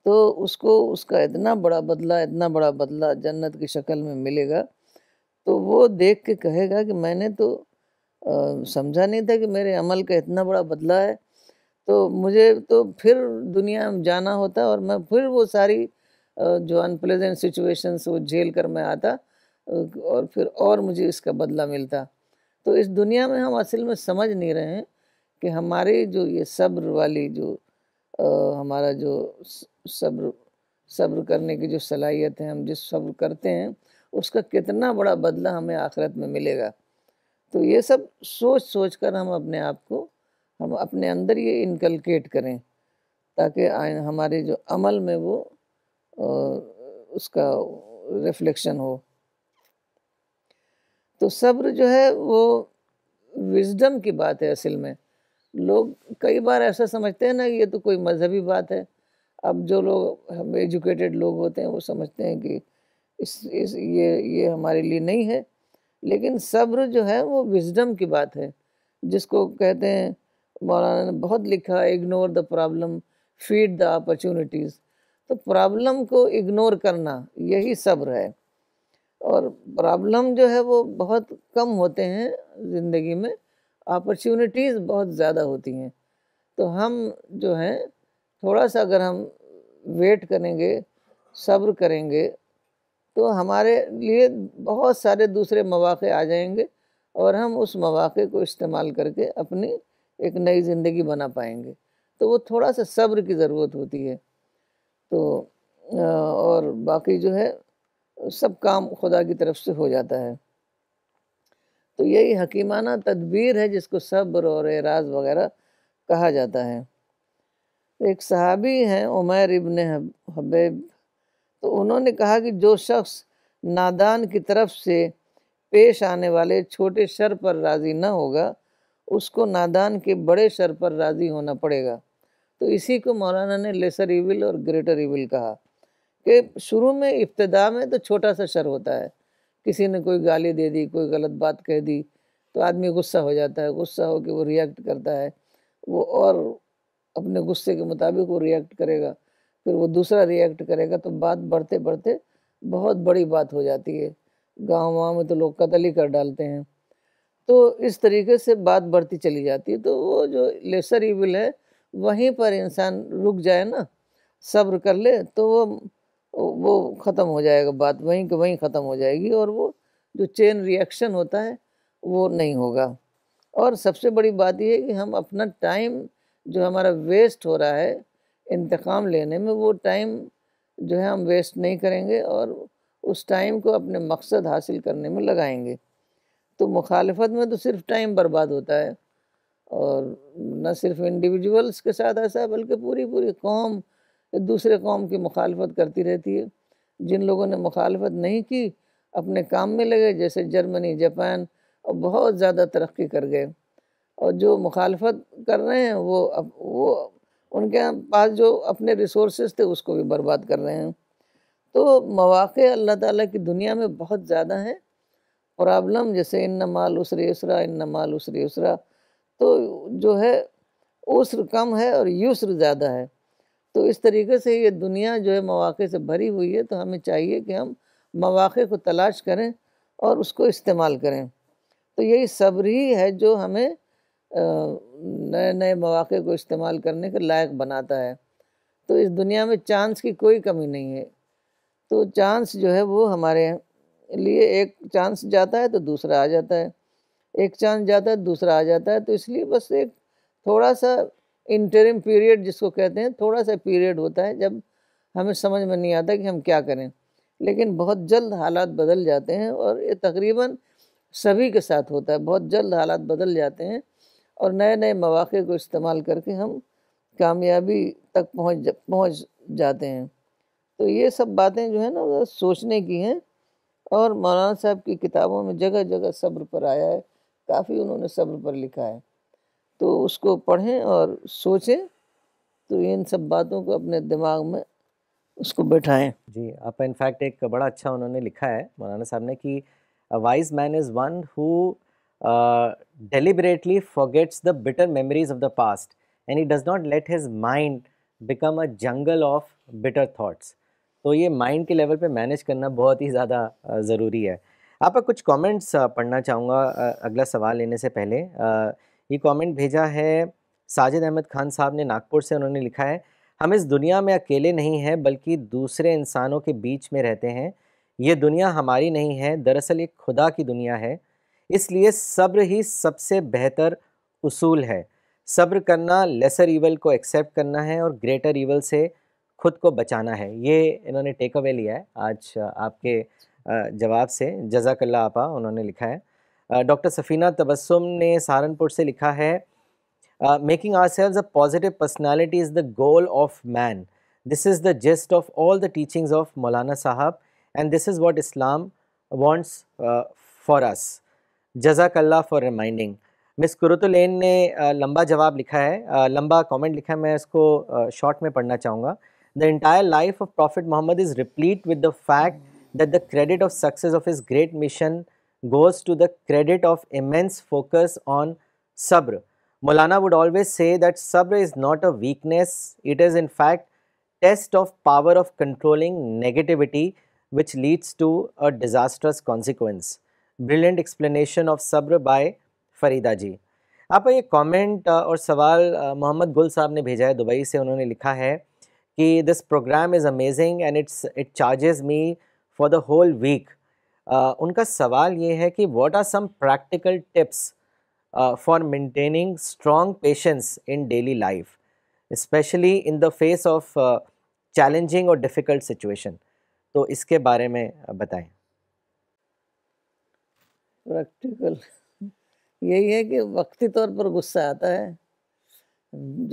तो उसको उसका इतना बड़ा बदला इतना बड़ा बदला जन्नत की शक्ल में मिलेगा तो वो देख के कहेगा कि मैंने तो समझा नहीं था कि मेरे अमल का इतना बड़ा बदला है तो मुझे तो फिर दुनिया में जाना होता और मैं फिर वो सारी जो अनप्लेजेंट सिचुएशंस वो झेल कर मैं आता और फिर और मुझे इसका बदला मिलता तो इस दुनिया में हम असल में समझ नहीं रहे हैं कि हमारे जो ये सब्र वाली जो हमारा जो सब्र सब्र करने की जो सलाहियत है हम जिस सब्र करते हैं उसका कितना बड़ा बदला हमें आखिरत में मिलेगा तो ये सब सोच सोच कर हम अपने आप को हम अपने अंदर ये इनकलकेट करें ताकि हमारे जो अमल में वो उसका रिफ्लेक्शन हो तो सब्र जो है वो विजडम की बात है असल में लोग कई बार ऐसा समझते हैं ना ये तो कोई मजहबी बात है अब जो लोग हम एजुकेटेड लोग होते हैं वो समझते हैं कि इस, इस ये ये हमारे लिए नहीं है लेकिन सब्र जो है वो विजडम की बात है जिसको कहते हैं मौलाना ने बहुत लिखा ignore the problem feed the opportunities तो प्रॉब्लम को इग्नोर करना यही सब्र है और प्रॉब्लम जो है वो बहुत कम होते हैं ज़िंदगी में अपॉर्चुनिटीज़ बहुत ज़्यादा होती हैं तो हम जो हैं थोड़ा सा अगर हम वेट करेंगे सब्र करेंगे तो हमारे लिए बहुत सारे दूसरे मौाक़े आ जाएंगे और हम उस मौाक़े को इस्तेमाल करके अपनी एक नई ज़िंदगी बना पाएंगे तो वो थोड़ा सा सब्र की ज़रूरत होती है तो और बाकी जो है सब काम खुदा की तरफ से हो जाता है तो यही हकीमाना तदबीर है जिसको सब्र और एराज वगैरह कहा जाता है एक सहाबी हैं उमर इबन हबेब तो उन्होंने कहा कि जो शख्स नादान की तरफ से पेश आने वाले छोटे शर पर राज़ी न होगा उसको नादान के बड़े शर पर राज़ी होना पड़ेगा तो इसी को मौलाना ने लेसर इविल और ग्रेटर इविल कहा कि शुरू में इब्तदा में तो छोटा सा शर होता है किसी ने कोई गाली दे दी कोई गलत बात कह दी तो आदमी गुस्सा हो जाता है गुस्सा हो के वो रिएक्ट करता है वो और अपने गुस्से के मुताबिक वो रिएक्ट करेगा फिर वो दूसरा रिएक्ट करेगा तो बात बढ़ते बढ़ते बहुत बड़ी बात हो जाती है गाँव वाँव में तो लोग कतल ही कर डालते हैं तो इस तरीके से बात बढ़ती चली जाती है तो वो जो लेसर इविल है वहीं पर इंसान रुक जाए ना सब्र कर ले तो वो तो वो ख़त्म हो जाएगा बात वहीं के वहीं ख़त्म हो जाएगी और वो जो चेन रिएक्शन होता है वो नहीं होगा और सबसे बड़ी बात यह है कि हम अपना टाइम जो हमारा वेस्ट हो रहा है इंतकाम लेने में वो टाइम जो है हम वेस्ट नहीं करेंगे और उस टाइम को अपने मकसद हासिल करने में लगाएंगे तो मुखालफत में तो सिर्फ टाइम बर्बाद होता है और न सिर्फ इंडिविजुअल्स के साथ ऐसा है बल्कि पूरी पूरी कौम दूसरे कौम की मुखालफत करती रहती है जिन लोगों ने मुखालफत नहीं की अपने काम में लगे जैसे जर्मनी जापान और बहुत ज़्यादा तरक्की कर गए और जो मुखालफत कर रहे हैं वो अब वो उनके पास जो अपने रिसोर्सेज थे उसको भी बर्बाद कर रहे हैं तो मौाक़ अल्लाह ताला की दुनिया में बहुत ज़्यादा हैं प्रॉब्लम जैसे इन माल उसरे उसरा इन माल उसरे उसरा तो जो है उस्र कम है और यूसर ज़्यादा है तो इस तरीके से ये दुनिया जो है मौाक़े से भरी हुई है तो हमें चाहिए कि हम मौाक़े को तलाश करें और उसको इस्तेमाल करें तो यही सब्र ही है जो हमें नए नए मौाक़े को इस्तेमाल करने के लायक बनाता है तो इस दुनिया में चांस की कोई कमी नहीं है तो चांस जो है वो हमारे लिए एक चांस जाता है तो दूसरा आ जाता है एक चांस जाता है दूसरा आ जाता है तो इसलिए बस एक थोड़ा सा इंटरिम पीरियड जिसको कहते हैं थोड़ा सा पीरियड होता है जब हमें समझ में नहीं आता कि हम क्या करें लेकिन बहुत जल्द हालात बदल जाते हैं और ये तकरीबन सभी के साथ होता है बहुत जल्द हालात बदल जाते हैं और नए नए मौाक़े को इस्तेमाल करके हम कामयाबी तक पहुंच जा, पहुंच जाते हैं तो ये सब बातें जो है ना सोचने की हैं और मौलाना साहब की किताबों में जगह जगह सब्र पर आया है काफ़ी उन्होंने सब्र पर लिखा है तो उसको पढ़ें और सोचें तो इन सब बातों को अपने दिमाग में उसको बैठाएं जी आप इनफैक्ट एक बड़ा अच्छा उन्होंने लिखा है मौलाना साहब ने कि wise man is one who deliberately forgets the bitter memories of the past and he does not let his mind become a jungle of bitter thoughts तो ये माइंड के लेवल पे मैनेज करना बहुत ही ज़्यादा uh, ज़रूरी है आपका कुछ कमेंट्स uh, पढ़ना चाहूँगा uh, अगला सवाल लेने से पहले ये कमेंट भेजा है साजिद अहमद खान साहब ने नागपुर से उन्होंने लिखा है हम इस दुनिया में अकेले नहीं हैं बल्कि दूसरे इंसानों के बीच में रहते हैं ये दुनिया हमारी नहीं है दरअसल ये खुदा की दुनिया है इसलिए सब्र ही सबसे बेहतर उसूल है सब्र करना लेसर ईवल को एक्सेप्ट करना है और ग्रेटर ईवल से खुद को बचाना है ये इन्होंने टेक अवे लिया है आज आपके जवाब से जजाकल्ला आपा उन्होंने लिखा है डॉक्टर सफ़ीना तबस्सुम ने सहारनपुर से लिखा है making ourselves a positive personality is the goal of man this is the gist of all the teachings of Maulana sahab and this is what Islam wants for us जजाकल्ला फॉर रिमाइंडिंग मिस कुरुतुलेन ने लंबा जवाब लिखा है लंबा कमेंट लिखा है मैं इसको शॉर्ट में पढ़ना चाहूँगा the entire life of prophet Muhammad is replete with the fact that the credit of success of his great mission goes to the credit of immense focus on sabr. Molana would always say that sabr is not a weakness, it is in fact test of power of controlling negativity which leads to a disastrous consequence. Brilliant explanation of sabr by farida ji आपका ये कमेंट और सवाल मोहम्मद गुल साहब ने भेजा है दुबई से उन्होंने लिखा है कि this program is amazing and it's it charges me for the whole week उनका सवाल ये है कि what are some practical tips for maintaining strong patience in daily life specially in the face of challenging और डिफ़िकल्ट सिचुएशन तो इसके बारे में बताएं प्रैक्टिकल यही है कि वक्ती तौर पर गुस्सा आता है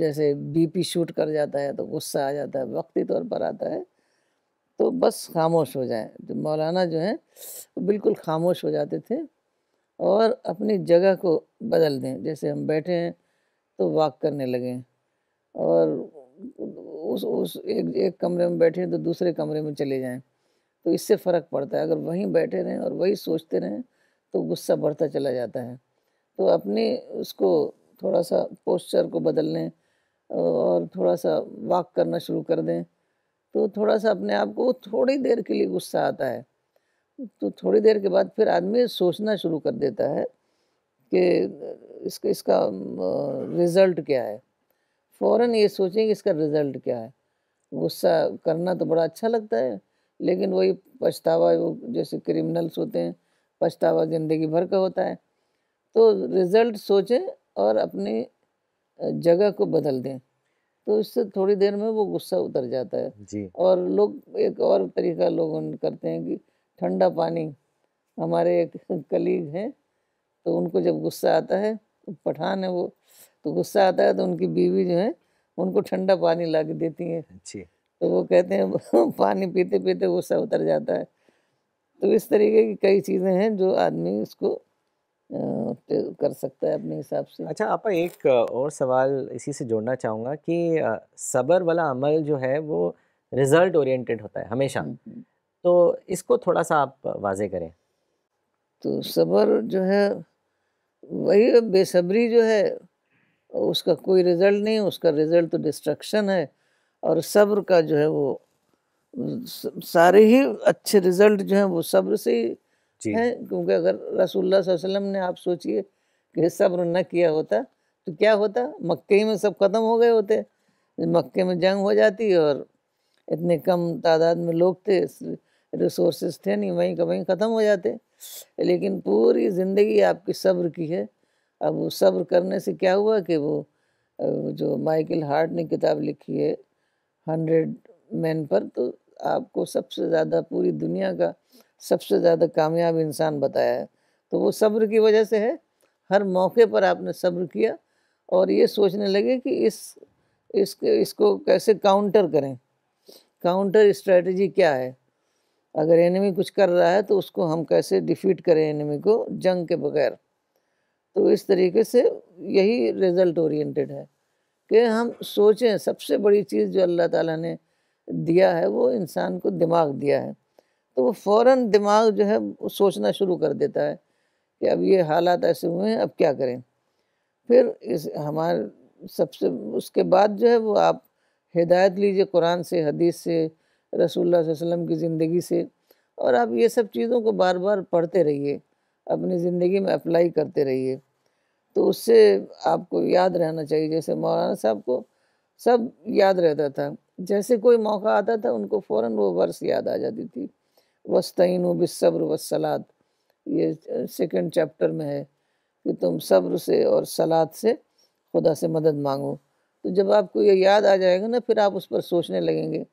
जैसे बीपी शूट कर जाता है तो गुस्सा आ जाता है वक्ती तौर पर आता है तो बस खामोश हो जाए तो मौलाना जो हैं बिल्कुल खामोश हो जाते थे और अपनी जगह को बदल दें जैसे हम बैठे हैं तो वाक करने लगें और उस उस एक एक कमरे में बैठे हैं तो दूसरे कमरे में चले जाएं तो इससे फ़र्क पड़ता है अगर वहीं बैठे रहें और वही सोचते रहें तो गुस्सा बढ़ता चला जाता है तो अपने उसको थोड़ा सा पोस्चर को बदल लें और थोड़ा सा वाक करना शुरू कर दें तो थोड़ा सा अपने आप को थोड़ी देर के लिए गुस्सा आता है तो थोड़ी देर के बाद फिर आदमी सोचना शुरू कर देता है कि इसका इसका रिज़ल्ट क्या है फ़ौर ये सोचें कि इसका रिज़ल्ट क्या है गुस्सा करना तो बड़ा अच्छा लगता है लेकिन वही पछतावा वो जैसे क्रिमिनल्स होते हैं पछतावा ज़िंदगी भर का होता है तो रिज़ल्ट सोचें और अपनी जगह को बदल दें तो इससे थोड़ी देर में वो गुस्सा उतर जाता है जी। और लोग एक और तरीका लोग करते हैं कि ठंडा पानी हमारे एक कलीग हैं तो उनको जब गुस्सा आता है तो पठान है वो तो गुस्सा आता है तो उनकी बीवी जो है उनको ठंडा पानी ला के देती है जी। तो वो कहते हैं *laughs* पानी पीते पीते गुस्सा उतर जाता है तो इस तरीके की कई चीज़ें हैं जो आदमी इसको तो कर सकता है अपने हिसाब से अच्छा आपा एक और सवाल इसी से जोड़ना चाहूँगा कि सबर वाला अमल जो है वो रिज़ल्ट ओरिएंटेड होता है हमेशा हम्म, हम्म। तो इसको थोड़ा सा आप वाजे करें तो सबर जो है वही बेसब्री जो है उसका कोई रिज़ल्ट नहीं उसका रिज़ल्ट तो डिस्ट्रक्शन है और सब्र का जो है वो सारे ही अच्छे रिज़ल्ट जो है वो सब्र से ही है क्योंकि अगर रसूलुल्लाह वसल्लम ने आप सोचिए कि सब्र न किया होता तो क्या होता मक्के में सब ख़त्म हो गए होते मक्के में जंग हो जाती और इतने कम तादाद में लोग थे रिसोर्स थे नहीं वहीं का वहीं ख़त्म हो जाते लेकिन पूरी ज़िंदगी आपकी सब्र की है अब वो सब्र करने से क्या हुआ कि वो जो माइकल हार्ट ने किताब लिखी है हंड्रेड मैन पर तो आपको सबसे ज़्यादा पूरी दुनिया का सबसे ज़्यादा कामयाब इंसान बताया है तो वो सब्र की वजह से है हर मौके पर आपने सब्र किया और ये सोचने लगे कि इस इसके इसको कैसे काउंटर करें काउंटर स्ट्रेटजी क्या है अगर एनिमी कुछ कर रहा है तो उसको हम कैसे डिफीट करें एनिमी को जंग के बगैर तो इस तरीके से यही रिजल्ट ओरिएंटेड है कि हम सोचें सबसे बड़ी चीज़ जो अल्लाह ताला ने दिया है वो इंसान को दिमाग दिया है तो वो फ़ौर दिमाग जो है सोचना शुरू कर देता है कि अब ये हालात ऐसे हुए हैं अब क्या करें फिर इस हमारे सबसे उसके बाद जो है वो आप हिदायत लीजिए कुरान से हदीस से रसूल वसम की ज़िंदगी से और आप ये सब चीज़ों को बार बार पढ़ते रहिए अपनी ज़िंदगी में अप्लाई करते रहिए तो उससे आपको याद रहना चाहिए जैसे मौलाना साहब को सब याद रहता था जैसे कोई मौका आता था उनको फ़ौर वो वर्ष याद आ जाती थी वस्तैन बिसब्र वसलाद ये सेकंड चैप्टर में है कि तुम सब्र से और सलाद से खुदा से मदद मांगो तो जब आपको ये याद आ जाएगा ना फिर आप उस पर सोचने लगेंगे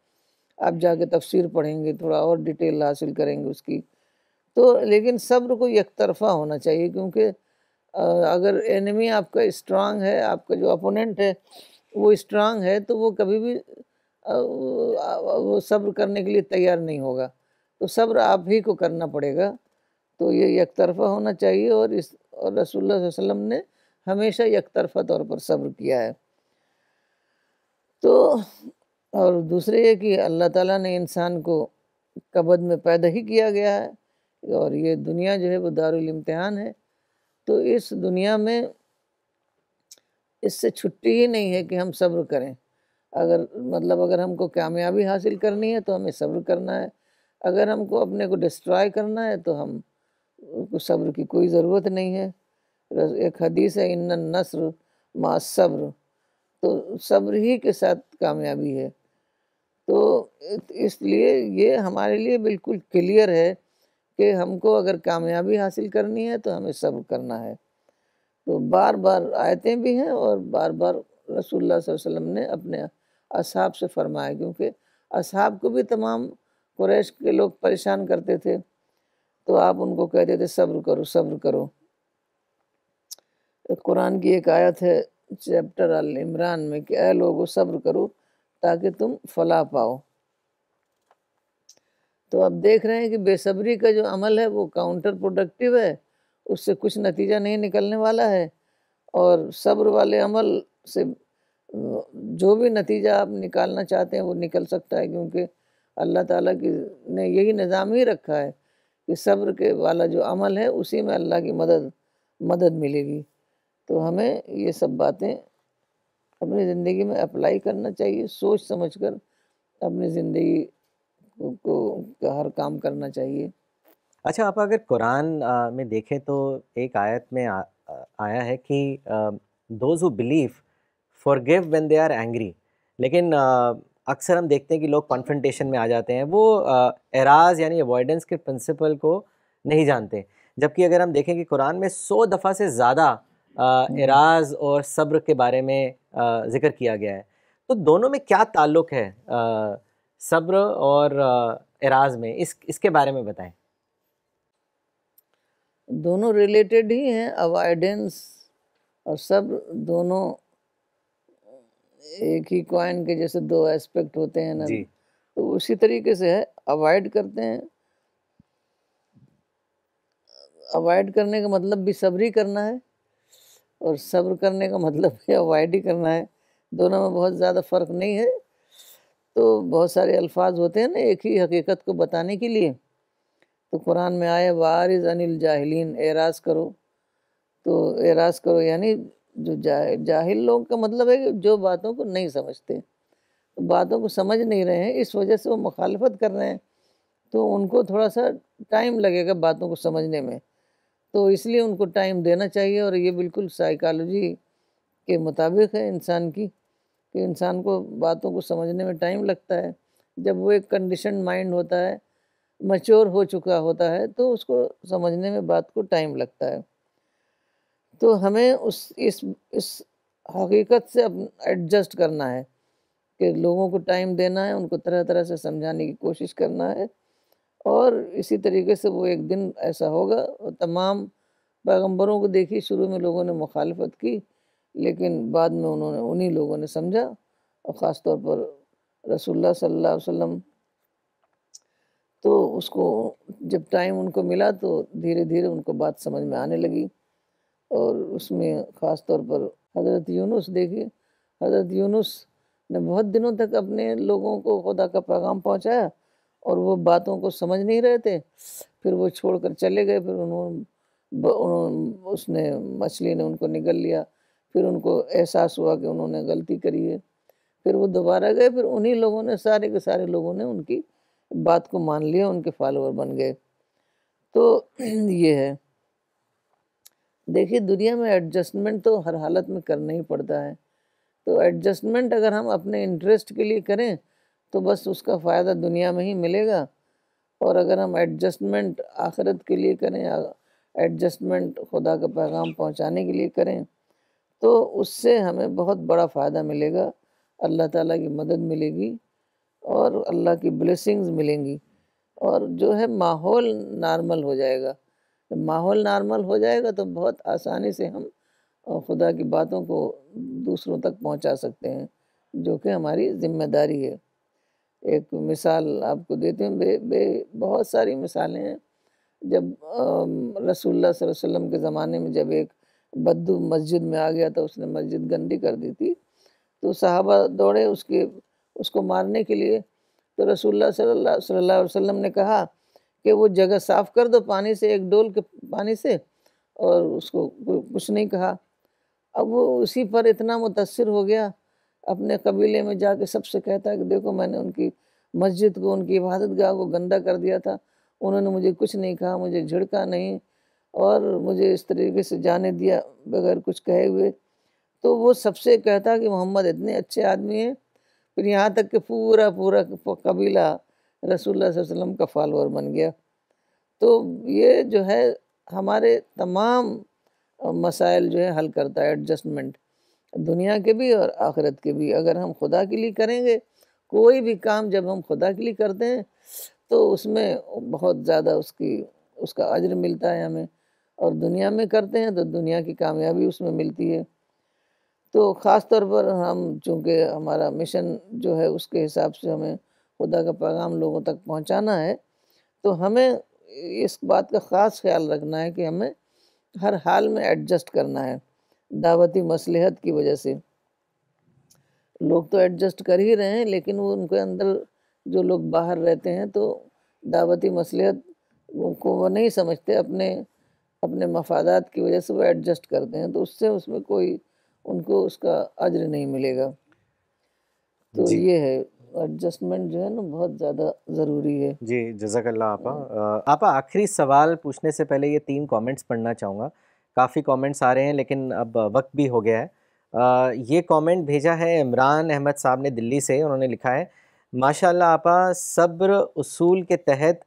आप जाके तफसीर पढ़ेंगे थोड़ा और डिटेल हासिल करेंगे उसकी तो लेकिन सब्र को एक तरफा होना चाहिए क्योंकि अगर एनिमी आपका स्ट्रांग है आपका जो अपोनेंट है वो स्ट्रांग है तो वो कभी भी वो सब्र करने के लिए तैयार नहीं होगा तो सब्र आप ही को करना पड़ेगा तो ये एक तरफा होना चाहिए और इस और रसूल वसलम ने हमेशा तरफा तौर पर सब्र किया है तो और दूसरे ये कि अल्लाह ताला ने इंसान को कबद में पैदा ही किया गया है और ये दुनिया जो है वो दारुल इम्तिहान है तो इस दुनिया में इससे छुट्टी ही नहीं है कि हम सब्र करें अगर मतलब अगर हमको कामयाबी हासिल करनी है तो हमें सब्र करना है अगर हमको अपने को डिस्ट्रॉय करना है तो हम को सब्र की कोई ज़रूरत नहीं है एक हदीस है इन नसर मा सब्र तो सब्र ही के साथ कामयाबी है तो इसलिए ये हमारे लिए बिल्कुल क्लियर है कि हमको अगर कामयाबी हासिल करनी है तो हमें सब्र करना है तो बार बार आयतें भी हैं और बार बार अलैहि वसल्लम ने अपने असहाब से फरमाया क्योंकि असहाब को भी तमाम कुरैश के लोग परेशान करते थे तो आप उनको कहते थे सब्र करो सब्र करो तो कुरान की एक आयत है चैप्टर अल इमरान में कि ए लोगों सब्र करो ताकि तुम फला पाओ तो आप देख रहे हैं कि बेसब्री का जो अमल है वो काउंटर प्रोडक्टिव है उससे कुछ नतीजा नहीं निकलने वाला है और सब्र वाले अमल से जो भी नतीजा आप निकालना चाहते हैं वो निकल सकता है क्योंकि अल्लाह ताला की ने यही निज़ाम ही रखा है कि सब्र के वाला जो अमल है उसी में अल्लाह की मदद मदद मिलेगी तो हमें ये सब बातें अपनी ज़िंदगी में अप्लाई करना चाहिए सोच समझ कर अपनी ज़िंदगी को का हर काम करना चाहिए अच्छा आप अगर कुरान आ, में देखें तो एक आयत में आ, आया है कि those who believe forgive when they are angry लेकिन आ, अक्सर हम देखते हैं कि लोग कॉन्फ्रेंटेशन में आ जाते हैं वो एराज यानी अवॉइडेंस के प्रिंसिपल को नहीं जानते जबकि अगर हम देखें कि कुरान में सौ दफ़ा से ज़्यादा एराज और सब्र के बारे में ज़िक्र किया गया है तो दोनों में क्या ताल्लुक़ है सब्र और एराज में इस इसके बारे में बताएं दोनों रिलेटेड ही हैं अवॉइडेंस और सब्र दोनों एक ही कॉइन के जैसे दो एस्पेक्ट होते हैं ना तो उसी तरीके से है अवॉइड करते हैं अवॉइड करने का मतलब भी सब्र ही करना है और सब्र करने का मतलब भी अवॉइड ही करना है दोनों में बहुत ज़्यादा फ़र्क नहीं है तो बहुत सारे अल्फाज होते हैं ना एक ही हकीकत को बताने के लिए तो कुरान में आए वारिज अनिल जाहलीन एराज करो तो एराज करो यानी जो जा, जाहिल लोग का मतलब है कि जो बातों को नहीं समझते बातों को समझ नहीं रहे हैं इस वजह से वो मुखालफत कर रहे हैं तो उनको थोड़ा सा टाइम लगेगा बातों को समझने में तो इसलिए उनको टाइम देना चाहिए और ये बिल्कुल साइकोलॉजी के मुताबिक है इंसान की कि इंसान को बातों को समझने में टाइम लगता है जब वो एक कंडीशन माइंड होता है मच्योर हो चुका होता है तो उसको समझने में बात को टाइम लगता है तो हमें उस इस इस हकीकत से अब एडजस्ट करना है कि लोगों को टाइम देना है उनको तरह तरह से समझाने की कोशिश करना है और इसी तरीके से वो एक दिन ऐसा होगा और तमाम पैगम्बरों को देखी शुरू में लोगों ने मुखालफत की लेकिन बाद में उन्होंने उन्हीं लोगों ने समझा और ख़ास तौर पर रसोल्ला सल्ला वसम तो उसको जब टाइम उनको मिला तो धीरे धीरे उनको बात समझ में आने लगी और उसमें ख़ास तौर पर हज़रत यूनुस देखिए हज़रत यूनुस ने बहुत दिनों तक अपने लोगों को खुदा का पैगाम पहुंचाया और वो बातों को समझ नहीं रहे थे फिर वो छोड़कर चले गए फिर उन्होंने उसने मछली ने उनको निगल लिया फिर उनको एहसास हुआ कि उन्होंने गलती करी है फिर वो दोबारा गए फिर उन्हीं लोगों ने सारे के सारे लोगों ने उनकी बात को मान लिया उनके फॉलोअर बन गए तो *clears throat* ये है देखिए दुनिया में एडजस्टमेंट तो हर हालत में करना ही पड़ता है तो एडजस्टमेंट अगर हम अपने इंटरेस्ट के लिए करें तो बस उसका फ़ायदा दुनिया में ही मिलेगा और अगर हम एडजस्टमेंट आखरत के लिए करें एडजस्टमेंट खुदा का पैगाम पहुंचाने के लिए करें तो उससे हमें बहुत बड़ा फ़ायदा मिलेगा अल्लाह ताला की मदद मिलेगी और अल्लाह की ब्लेसिंग्स मिलेंगी और जो है माहौल नॉर्मल हो जाएगा जब तो माहौल नॉर्मल हो जाएगा तो बहुत आसानी से हम खुदा की बातों को दूसरों तक पहुंचा सकते हैं जो कि हमारी जिम्मेदारी है एक मिसाल आपको देते हैं बे, बे बहुत सारी मिसालें हैं जब रसूलुल्लाह वसल्लम के ज़माने में जब एक बद्दू मस्जिद में आ गया था उसने मस्जिद गंदी कर दी थी तो साहबा दौड़े उसके उसको मारने के लिए तो रसूलुल्लाह सल्लल्लाहु अलैहि वसल्लम ने कहा कि वो जगह साफ कर दो पानी से एक डोल के पानी से और उसको कुछ नहीं कहा अब वो उसी पर इतना मुतासर हो गया अपने कबीले में जा कर सबसे कहता कि देखो मैंने उनकी मस्जिद को उनकी इबादत गाह को गंदा कर दिया था उन्होंने मुझे कुछ नहीं कहा मुझे झिड़का नहीं और मुझे इस तरीके से जाने दिया बगैर कुछ कहे हुए तो वो सबसे कहता कि मोहम्मद इतने अच्छे आदमी हैं फिर यहाँ तक कि पूरा पूरा कबीला रसूल वसल्लम का फॉलोअर बन गया तो ये जो है हमारे तमाम मसाइल जो है हल करता है एडजस्टमेंट दुनिया के भी और आखिरत के भी अगर हम खुदा के लिए करेंगे कोई भी काम जब हम खुदा के लिए करते हैं तो उसमें बहुत ज़्यादा उसकी उसका अजर मिलता है हमें और दुनिया में करते हैं तो दुनिया की कामयाबी उसमें मिलती है तो ख़ास तौर पर हम चूँकि हमारा मिशन जो है उसके हिसाब से हमें खुदा का पैगाम लोगों तक पहुंचाना है तो हमें इस बात का ख़ास ख्याल रखना है कि हमें हर हाल में एडजस्ट करना है दावती मसलहत की वजह से लोग तो एडजस्ट कर ही रहे हैं लेकिन वो उनके अंदर जो लोग बाहर रहते हैं तो दावती मसलहत को वो नहीं समझते अपने अपने मफादात की वजह से वो एडजस्ट करते हैं तो उससे उसमें कोई उनको उसका अज्र नहीं मिलेगा तो ये है एडजस्टमेंट जो है ना बहुत ज़्यादा ज़रूरी है जी अल्लाह आपा हम्म। आपा आखिरी सवाल पूछने से पहले ये तीन कमेंट्स पढ़ना चाहूँगा काफ़ी कमेंट्स आ रहे हैं लेकिन अब वक्त भी हो गया है आ, ये कमेंट भेजा है इमरान अहमद साहब ने दिल्ली से उन्होंने लिखा है माशाल्लाह आपा सब्र उसूल के तहत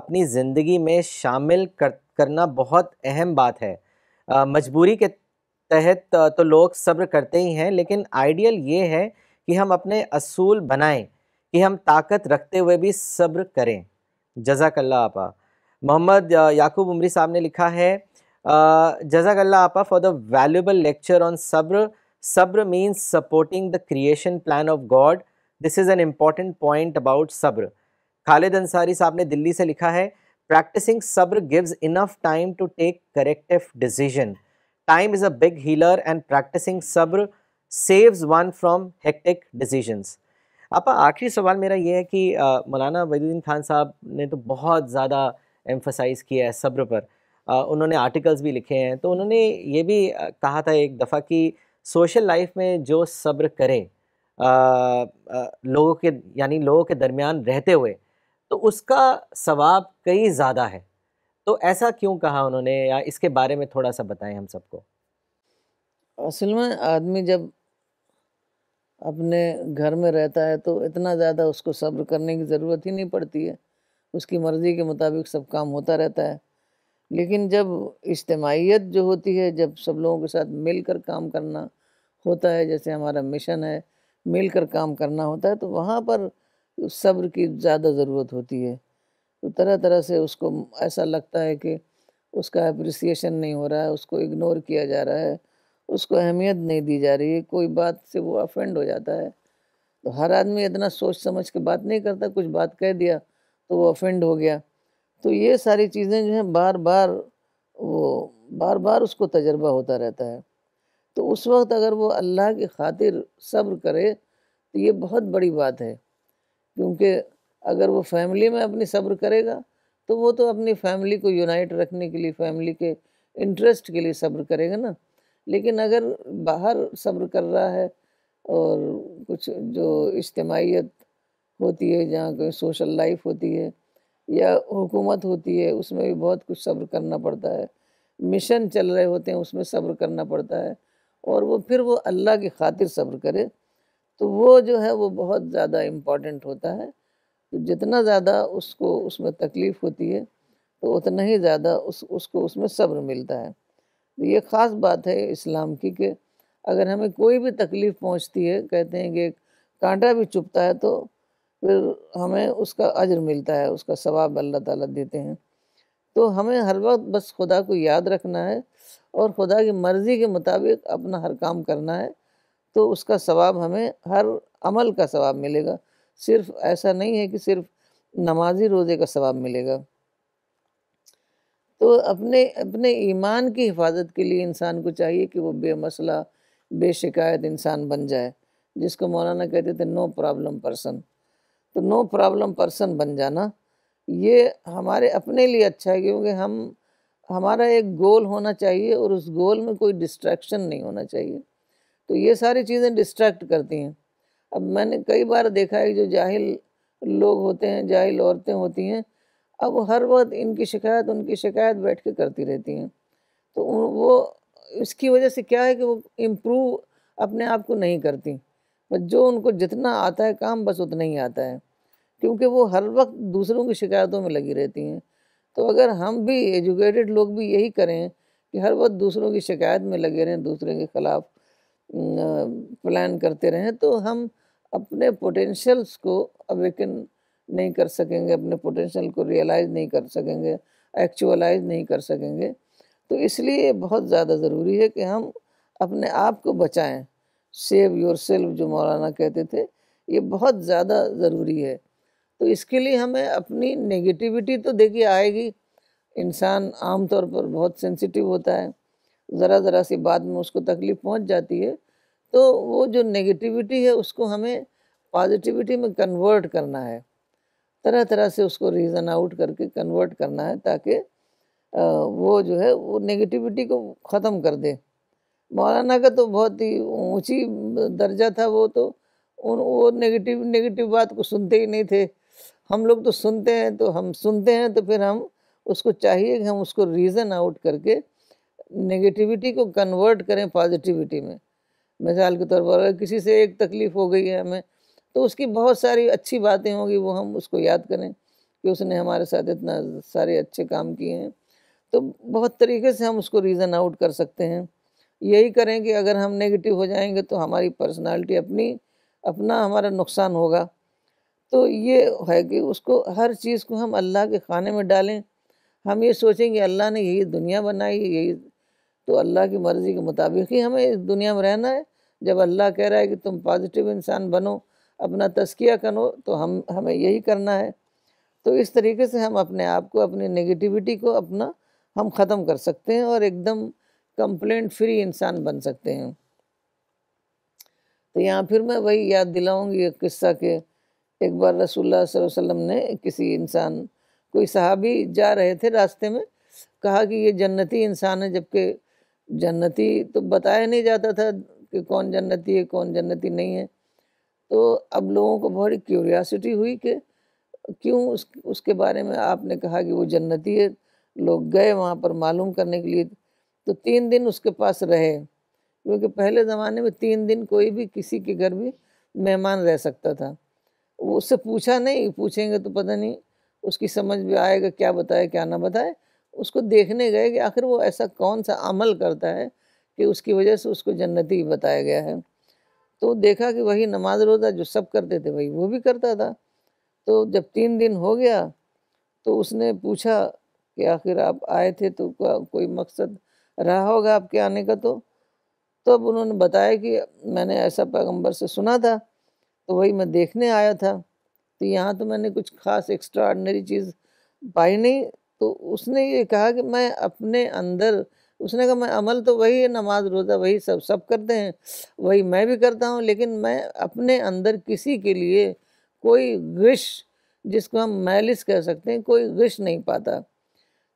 अपनी ज़िंदगी में शामिल कर करना बहुत अहम बात है मजबूरी के तहत तो लोग सब्र करते ही हैं लेकिन आइडियल ये है कि हम अपने असूल बनाएं कि हम ताकत रखते हुए भी सब्र करें जजाकल्ला आपा मोहम्मद याकूब उमरी साहब ने लिखा है जजाकल्ला आपा for the valuable lecture on sabr sabr means supporting the creation plan of God this is an important point about sabr Khalid Ansari साहब ने दिल्ली से लिखा है practicing sabr gives enough time to take corrective decision time is a big healer and practicing sabr saves one from hectic decisions आप आखिरी सवाल मेरा ये है कि मौलाना वहीदुद्दीन खान साहब ने तो बहुत ज़्यादा एम्फसाइज किया है सब्र पर आ, उन्होंने आर्टिकल्स भी लिखे हैं तो उन्होंने ये भी कहा था एक दफ़ा कि सोशल लाइफ में जो सब्र करें आ, आ, लोगों के यानी लोगों के दरमियान रहते हुए तो उसका सवाब कई ज़्यादा है तो ऐसा क्यों कहा उन्होंने या इसके बारे में थोड़ा सा बताएं हम सबको असल में आदमी जब अपने घर में रहता है तो इतना ज़्यादा उसको सब्र करने की ज़रूरत ही नहीं पड़ती है उसकी मर्ज़ी के मुताबिक सब काम होता रहता है लेकिन जब इज्तमाहीत जो होती है जब सब लोगों के साथ मिलकर काम करना होता है जैसे हमारा मिशन है मिलकर काम करना होता है तो वहाँ पर सब्र की ज़्यादा ज़रूरत होती है तो तरह तरह से उसको ऐसा लगता है कि उसका अप्रिसिएशन नहीं हो रहा है उसको इग्नोर किया जा रहा है उसको अहमियत नहीं दी जा रही है कोई बात से वो अफेंड हो जाता है तो हर आदमी इतना सोच समझ के बात नहीं करता कुछ बात कह दिया तो वो अफेंड हो गया तो ये सारी चीज़ें जो हैं बार बार वो बार बार उसको तजर्बा होता रहता है तो उस वक्त अगर वो अल्लाह की खातिर सब्र करे तो ये बहुत बड़ी बात है क्योंकि अगर वो फैमिली में अपनी सब्र करेगा तो वो तो अपनी फैमिली को यूनाइट रखने के लिए फैमिली के इंटरेस्ट के लिए सब्र करेगा ना लेकिन अगर बाहर सब्र कर रहा है और कुछ जो इज्तमाहीत होती है जहाँ कोई सोशल लाइफ होती है या हुकूमत होती है उसमें भी बहुत कुछ सब्र करना पड़ता है मिशन चल रहे होते हैं उसमें सब्र करना पड़ता है और वो फिर वो अल्लाह की खातिर सब्र करे तो वो जो है वो बहुत ज़्यादा इम्पॉर्टेंट होता है तो जितना ज़्यादा उसको उसमें तकलीफ़ होती है तो उतना ही ज़्यादा उस उसको उसमें सब्र मिलता है तो ये ख़ास बात है इस्लाम की कि अगर हमें कोई भी तकलीफ़ पहुंचती है कहते हैं कि कांटा भी चुपता है तो फिर हमें उसका अजर मिलता है उसका सवाब अल्लाह ताला देते हैं तो हमें हर वक्त बस खुदा को याद रखना है और खुदा की मर्ज़ी के मुताबिक अपना हर काम करना है तो उसका सवाब हमें हर अमल का सवाब मिलेगा सिर्फ ऐसा नहीं है कि सिर्फ नमाजी रोज़े का सवाब मिलेगा तो अपने अपने ईमान की हिफाजत के लिए इंसान को चाहिए कि वो बेमसला बेशिकायत इंसान बन जाए जिसको मौलाना कहते थे नो प्रॉब्लम पर्सन तो नो प्रॉब्लम पर्सन बन जाना ये हमारे अपने लिए अच्छा है क्योंकि हम हमारा एक गोल होना चाहिए और उस गोल में कोई डिस्ट्रैक्शन नहीं होना चाहिए तो ये सारी चीज़ें डिस्ट्रैक्ट करती हैं अब मैंने कई बार देखा है कि जो जाहिल लोग होते हैं जाहिल औरतें होती हैं अब वो हर वक्त इनकी शिकायत उनकी शिकायत बैठ के करती रहती हैं तो वो इसकी वजह से क्या है कि वो इम्प्रूव अपने आप को नहीं करती बस जो उनको जितना आता है काम बस उतना ही आता है क्योंकि वो हर वक्त दूसरों की शिकायतों में लगी रहती हैं तो अगर हम भी एजुकेटेड लोग भी यही करें कि हर वक्त दूसरों की शिकायत में लगे रहें दूसरे के ख़िलाफ़ प्लान करते रहें तो हम अपने पोटेंशल्स को अवेकन नहीं कर सकेंगे अपने पोटेंशियल को रियलाइज़ नहीं कर सकेंगे एक्चुअलाइज नहीं कर सकेंगे तो इसलिए बहुत ज़्यादा ज़रूरी है कि हम अपने आप को बचाएं सेव योर सेल्फ जो मौलाना कहते थे ये बहुत ज़्यादा ज़रूरी है तो इसके लिए हमें अपनी नेगेटिविटी तो देखिए आएगी इंसान आमतौर पर बहुत सेंसिटिव होता है ज़रा ज़रा सी बात में उसको तकलीफ़ पहुंच जाती है तो वो जो नेगेटिविटी है उसको हमें पॉजिटिविटी में कन्वर्ट करना है तरह तरह से उसको रीज़न आउट करके कन्वर्ट करना है ताकि वो जो है वो नेगेटिविटी को ख़त्म कर दे मौलाना का तो बहुत ही ऊंची दर्जा था वो तो उन वो नेगेटिव नेगेटिव बात को सुनते ही नहीं थे हम लोग तो सुनते हैं तो हम सुनते हैं तो फिर हम उसको चाहिए कि हम उसको रीज़न आउट करके नेगेटिविटी को कन्वर्ट करें पॉजिटिविटी में मिसाल के तौर पर अगर किसी से एक तकलीफ़ हो गई है हमें तो उसकी बहुत सारी अच्छी बातें होंगी वो हम उसको याद करें कि उसने हमारे साथ इतना सारे अच्छे काम किए हैं तो बहुत तरीके से हम उसको रीज़न आउट कर सकते हैं यही करें कि अगर हम नेगेटिव हो जाएंगे तो हमारी पर्सनालिटी अपनी अपना हमारा नुकसान होगा तो ये है कि उसको हर चीज़ को हम अल्लाह के खाने में डालें हम ये सोचेंगे अल्लाह ने यही दुनिया बनाई यही तो अल्लाह की मर्ज़ी के मुताबिक ही हमें इस दुनिया में रहना है जब अल्लाह कह रहा है कि तुम पॉजिटिव इंसान बनो अपना तस्किया करो तो हम हमें यही करना है तो इस तरीके से हम अपने आप को अपनी नेगेटिविटी को अपना हम ख़त्म कर सकते हैं और एकदम कंप्लेंट फ्री इंसान बन सकते हैं तो यहाँ फिर मैं वही याद दिलाऊंगी एक किस्सा के एक बार रसूलुल्लाह वसल्लम ने किसी इंसान कोई साहबी जा रहे थे रास्ते में कहा कि ये जन्नती इंसान है जबकि जन्नती तो बताया नहीं जाता था कि कौन जन्नती है कौन जन्नती नहीं है तो अब लोगों को बड़ी क्यूरियासिटी हुई कि क्यों उस उसके बारे में आपने कहा कि वो जन्नती है लोग गए वहाँ पर मालूम करने के लिए तो तीन दिन उसके पास रहे क्योंकि पहले ज़माने में तीन दिन कोई भी किसी के घर भी मेहमान रह सकता था वो उससे पूछा नहीं पूछेंगे तो पता नहीं उसकी समझ भी आएगा क्या बताए क्या ना बताए उसको देखने गए कि आखिर वो ऐसा कौन सा अमल करता है कि उसकी वजह से उसको जन्नती बताया गया है तो देखा कि वही नमाज रोज़ा जो सब करते थे वही वो भी करता था तो जब तीन दिन हो गया तो उसने पूछा कि आखिर आप आए थे तो कोई मकसद रहा होगा आपके आने का तो तब तो उन्होंने बताया कि मैंने ऐसा पैगंबर से सुना था तो वही मैं देखने आया था तो यहाँ तो मैंने कुछ खास एक्स्ट्रा ऑर्डनरी चीज़ पाई नहीं तो उसने ये कहा कि मैं अपने अंदर उसने कहा मैं अमल तो वही है नमाज रोज़ा वही सब सब करते हैं वही मैं भी करता हूँ लेकिन मैं अपने अंदर किसी के लिए कोई गश जिसको हम मैलिस कह सकते हैं कोई गश नहीं पाता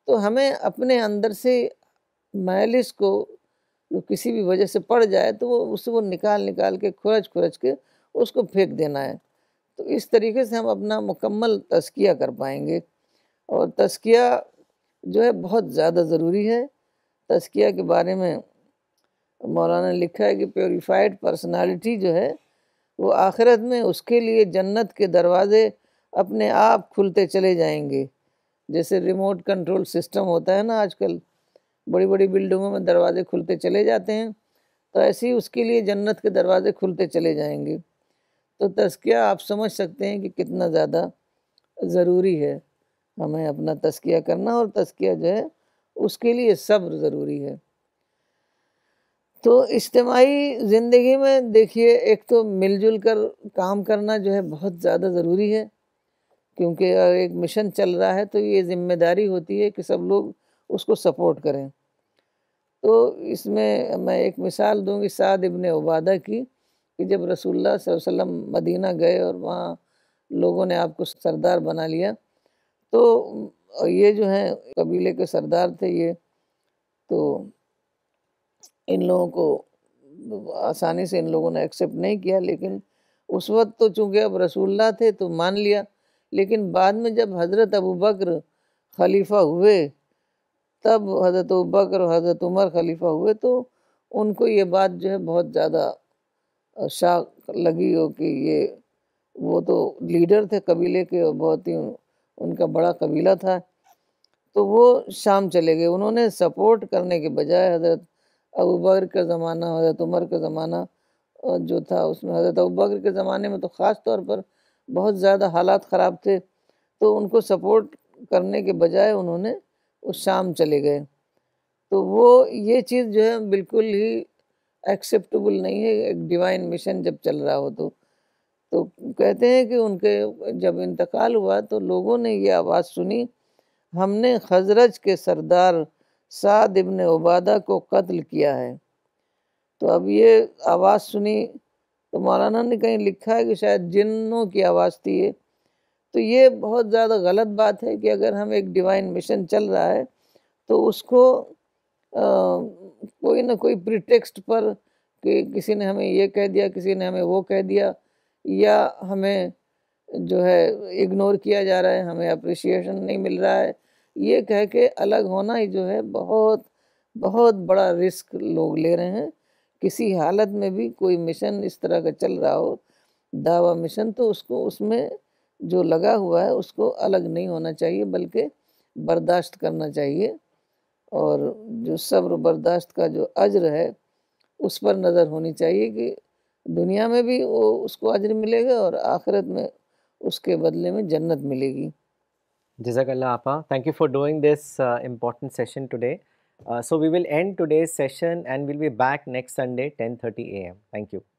तो हमें अपने अंदर से मैलिस को जो किसी भी वजह से पड़ जाए तो वो उससे वो निकाल निकाल के खुरच खुरच के उसको फेंक देना है तो इस तरीके से हम अपना मुकम्मल तस्किया कर पाएंगे और तस्किया जो है बहुत ज़्यादा ज़रूरी है तस्किया के बारे में मौलाना लिखा है कि प्योरीफाइड पर्सनालिटी जो है वो आखिरत में उसके लिए जन्नत के दरवाज़े अपने आप खुलते चले जाएंगे जैसे रिमोट कंट्रोल सिस्टम होता है ना आजकल बड़ी बड़ी बिल्डिंगों में दरवाजे खुलते चले जाते हैं तो ऐसे ही उसके लिए जन्नत के दरवाजे खुलते चले जाएंगे तो तस्किया आप समझ सकते हैं कि कितना ज़्यादा ज़रूरी है हमें अपना तस्किया करना और तस्किया जो है उसके लिए सब्र ज़रूरी है तो इज्तमाही ज़िंदगी में देखिए एक तो मिलजुल कर काम करना जो है बहुत ज़्यादा ज़रूरी है क्योंकि एक मिशन चल रहा है तो ये जिम्मेदारी होती है कि सब लोग उसको सपोर्ट करें तो इसमें मैं एक मिसाल दूंगी साद इबन उबादा की कि जब रसूलुल्लाह वसल्लम मदीना गए और वहाँ लोगों ने आपको सरदार बना लिया तो और ये जो हैं कबीले के सरदार थे ये तो इन लोगों को आसानी से इन लोगों ने एक्सेप्ट नहीं किया लेकिन उस वक्त तो चूंकि अब रसूल्ला थे तो मान लिया लेकिन बाद में जब हज़रत अबू बकर खलीफा हुए तब हज़रत अबू बकर और हज़रत उमर खलीफा हुए तो उनको ये बात जो है बहुत ज़्यादा शाख लगी हो कि ये वो तो लीडर थे कबीले के और बहुत ही उनका बड़ा कबीला था तो वो शाम चले गए उन्होंने सपोर्ट करने के बजाय हज़रत अबू बकर का ज़माना हज़रत उमर का ज़माना जो था उसमें हज़रत अबू बकर के ज़माने में तो ख़ास तौर पर बहुत ज़्यादा हालात ख़राब थे तो उनको सपोर्ट करने के बजाय उन्होंने उस शाम चले गए तो वो ये चीज़ जो है बिल्कुल ही एक्सेप्टेबल नहीं है एक डिवाइन मिशन जब चल रहा हो तो तो कहते हैं कि उनके जब इंतकाल हुआ तो लोगों ने ये आवाज़ सुनी हमने खजरज के सरदार साद इबन उबादा को कत्ल किया है तो अब ये आवाज़ सुनी तो मौलाना ने कहीं लिखा है कि शायद जिन्नों की आवाज़ थी ये तो ये बहुत ज़्यादा गलत बात है कि अगर हम एक डिवाइन मिशन चल रहा है तो उसको आ, कोई ना कोई प्रिटेक्स्ट पर कि किसी ने हमें ये कह दिया किसी ने हमें वो कह दिया या हमें जो है इग्नोर किया जा रहा है हमें अप्रिसिएशन नहीं मिल रहा है ये कह के अलग होना ही जो है बहुत बहुत बड़ा रिस्क लोग ले रहे हैं किसी हालत में भी कोई मिशन इस तरह का चल रहा हो दावा मिशन तो उसको उसमें जो लगा हुआ है उसको अलग नहीं होना चाहिए बल्कि बर्दाश्त करना चाहिए और जो सब्र बर्दाश्त का जो अज्र है उस पर नज़र होनी चाहिए कि दुनिया में भी वो उसको अजर मिलेगा और आखिरत में उसके बदले में जन्नत मिलेगी जजाकल्ला आपा thank you for doing this important session today so will end today session and will be back next Sunday ten thirty A M thank you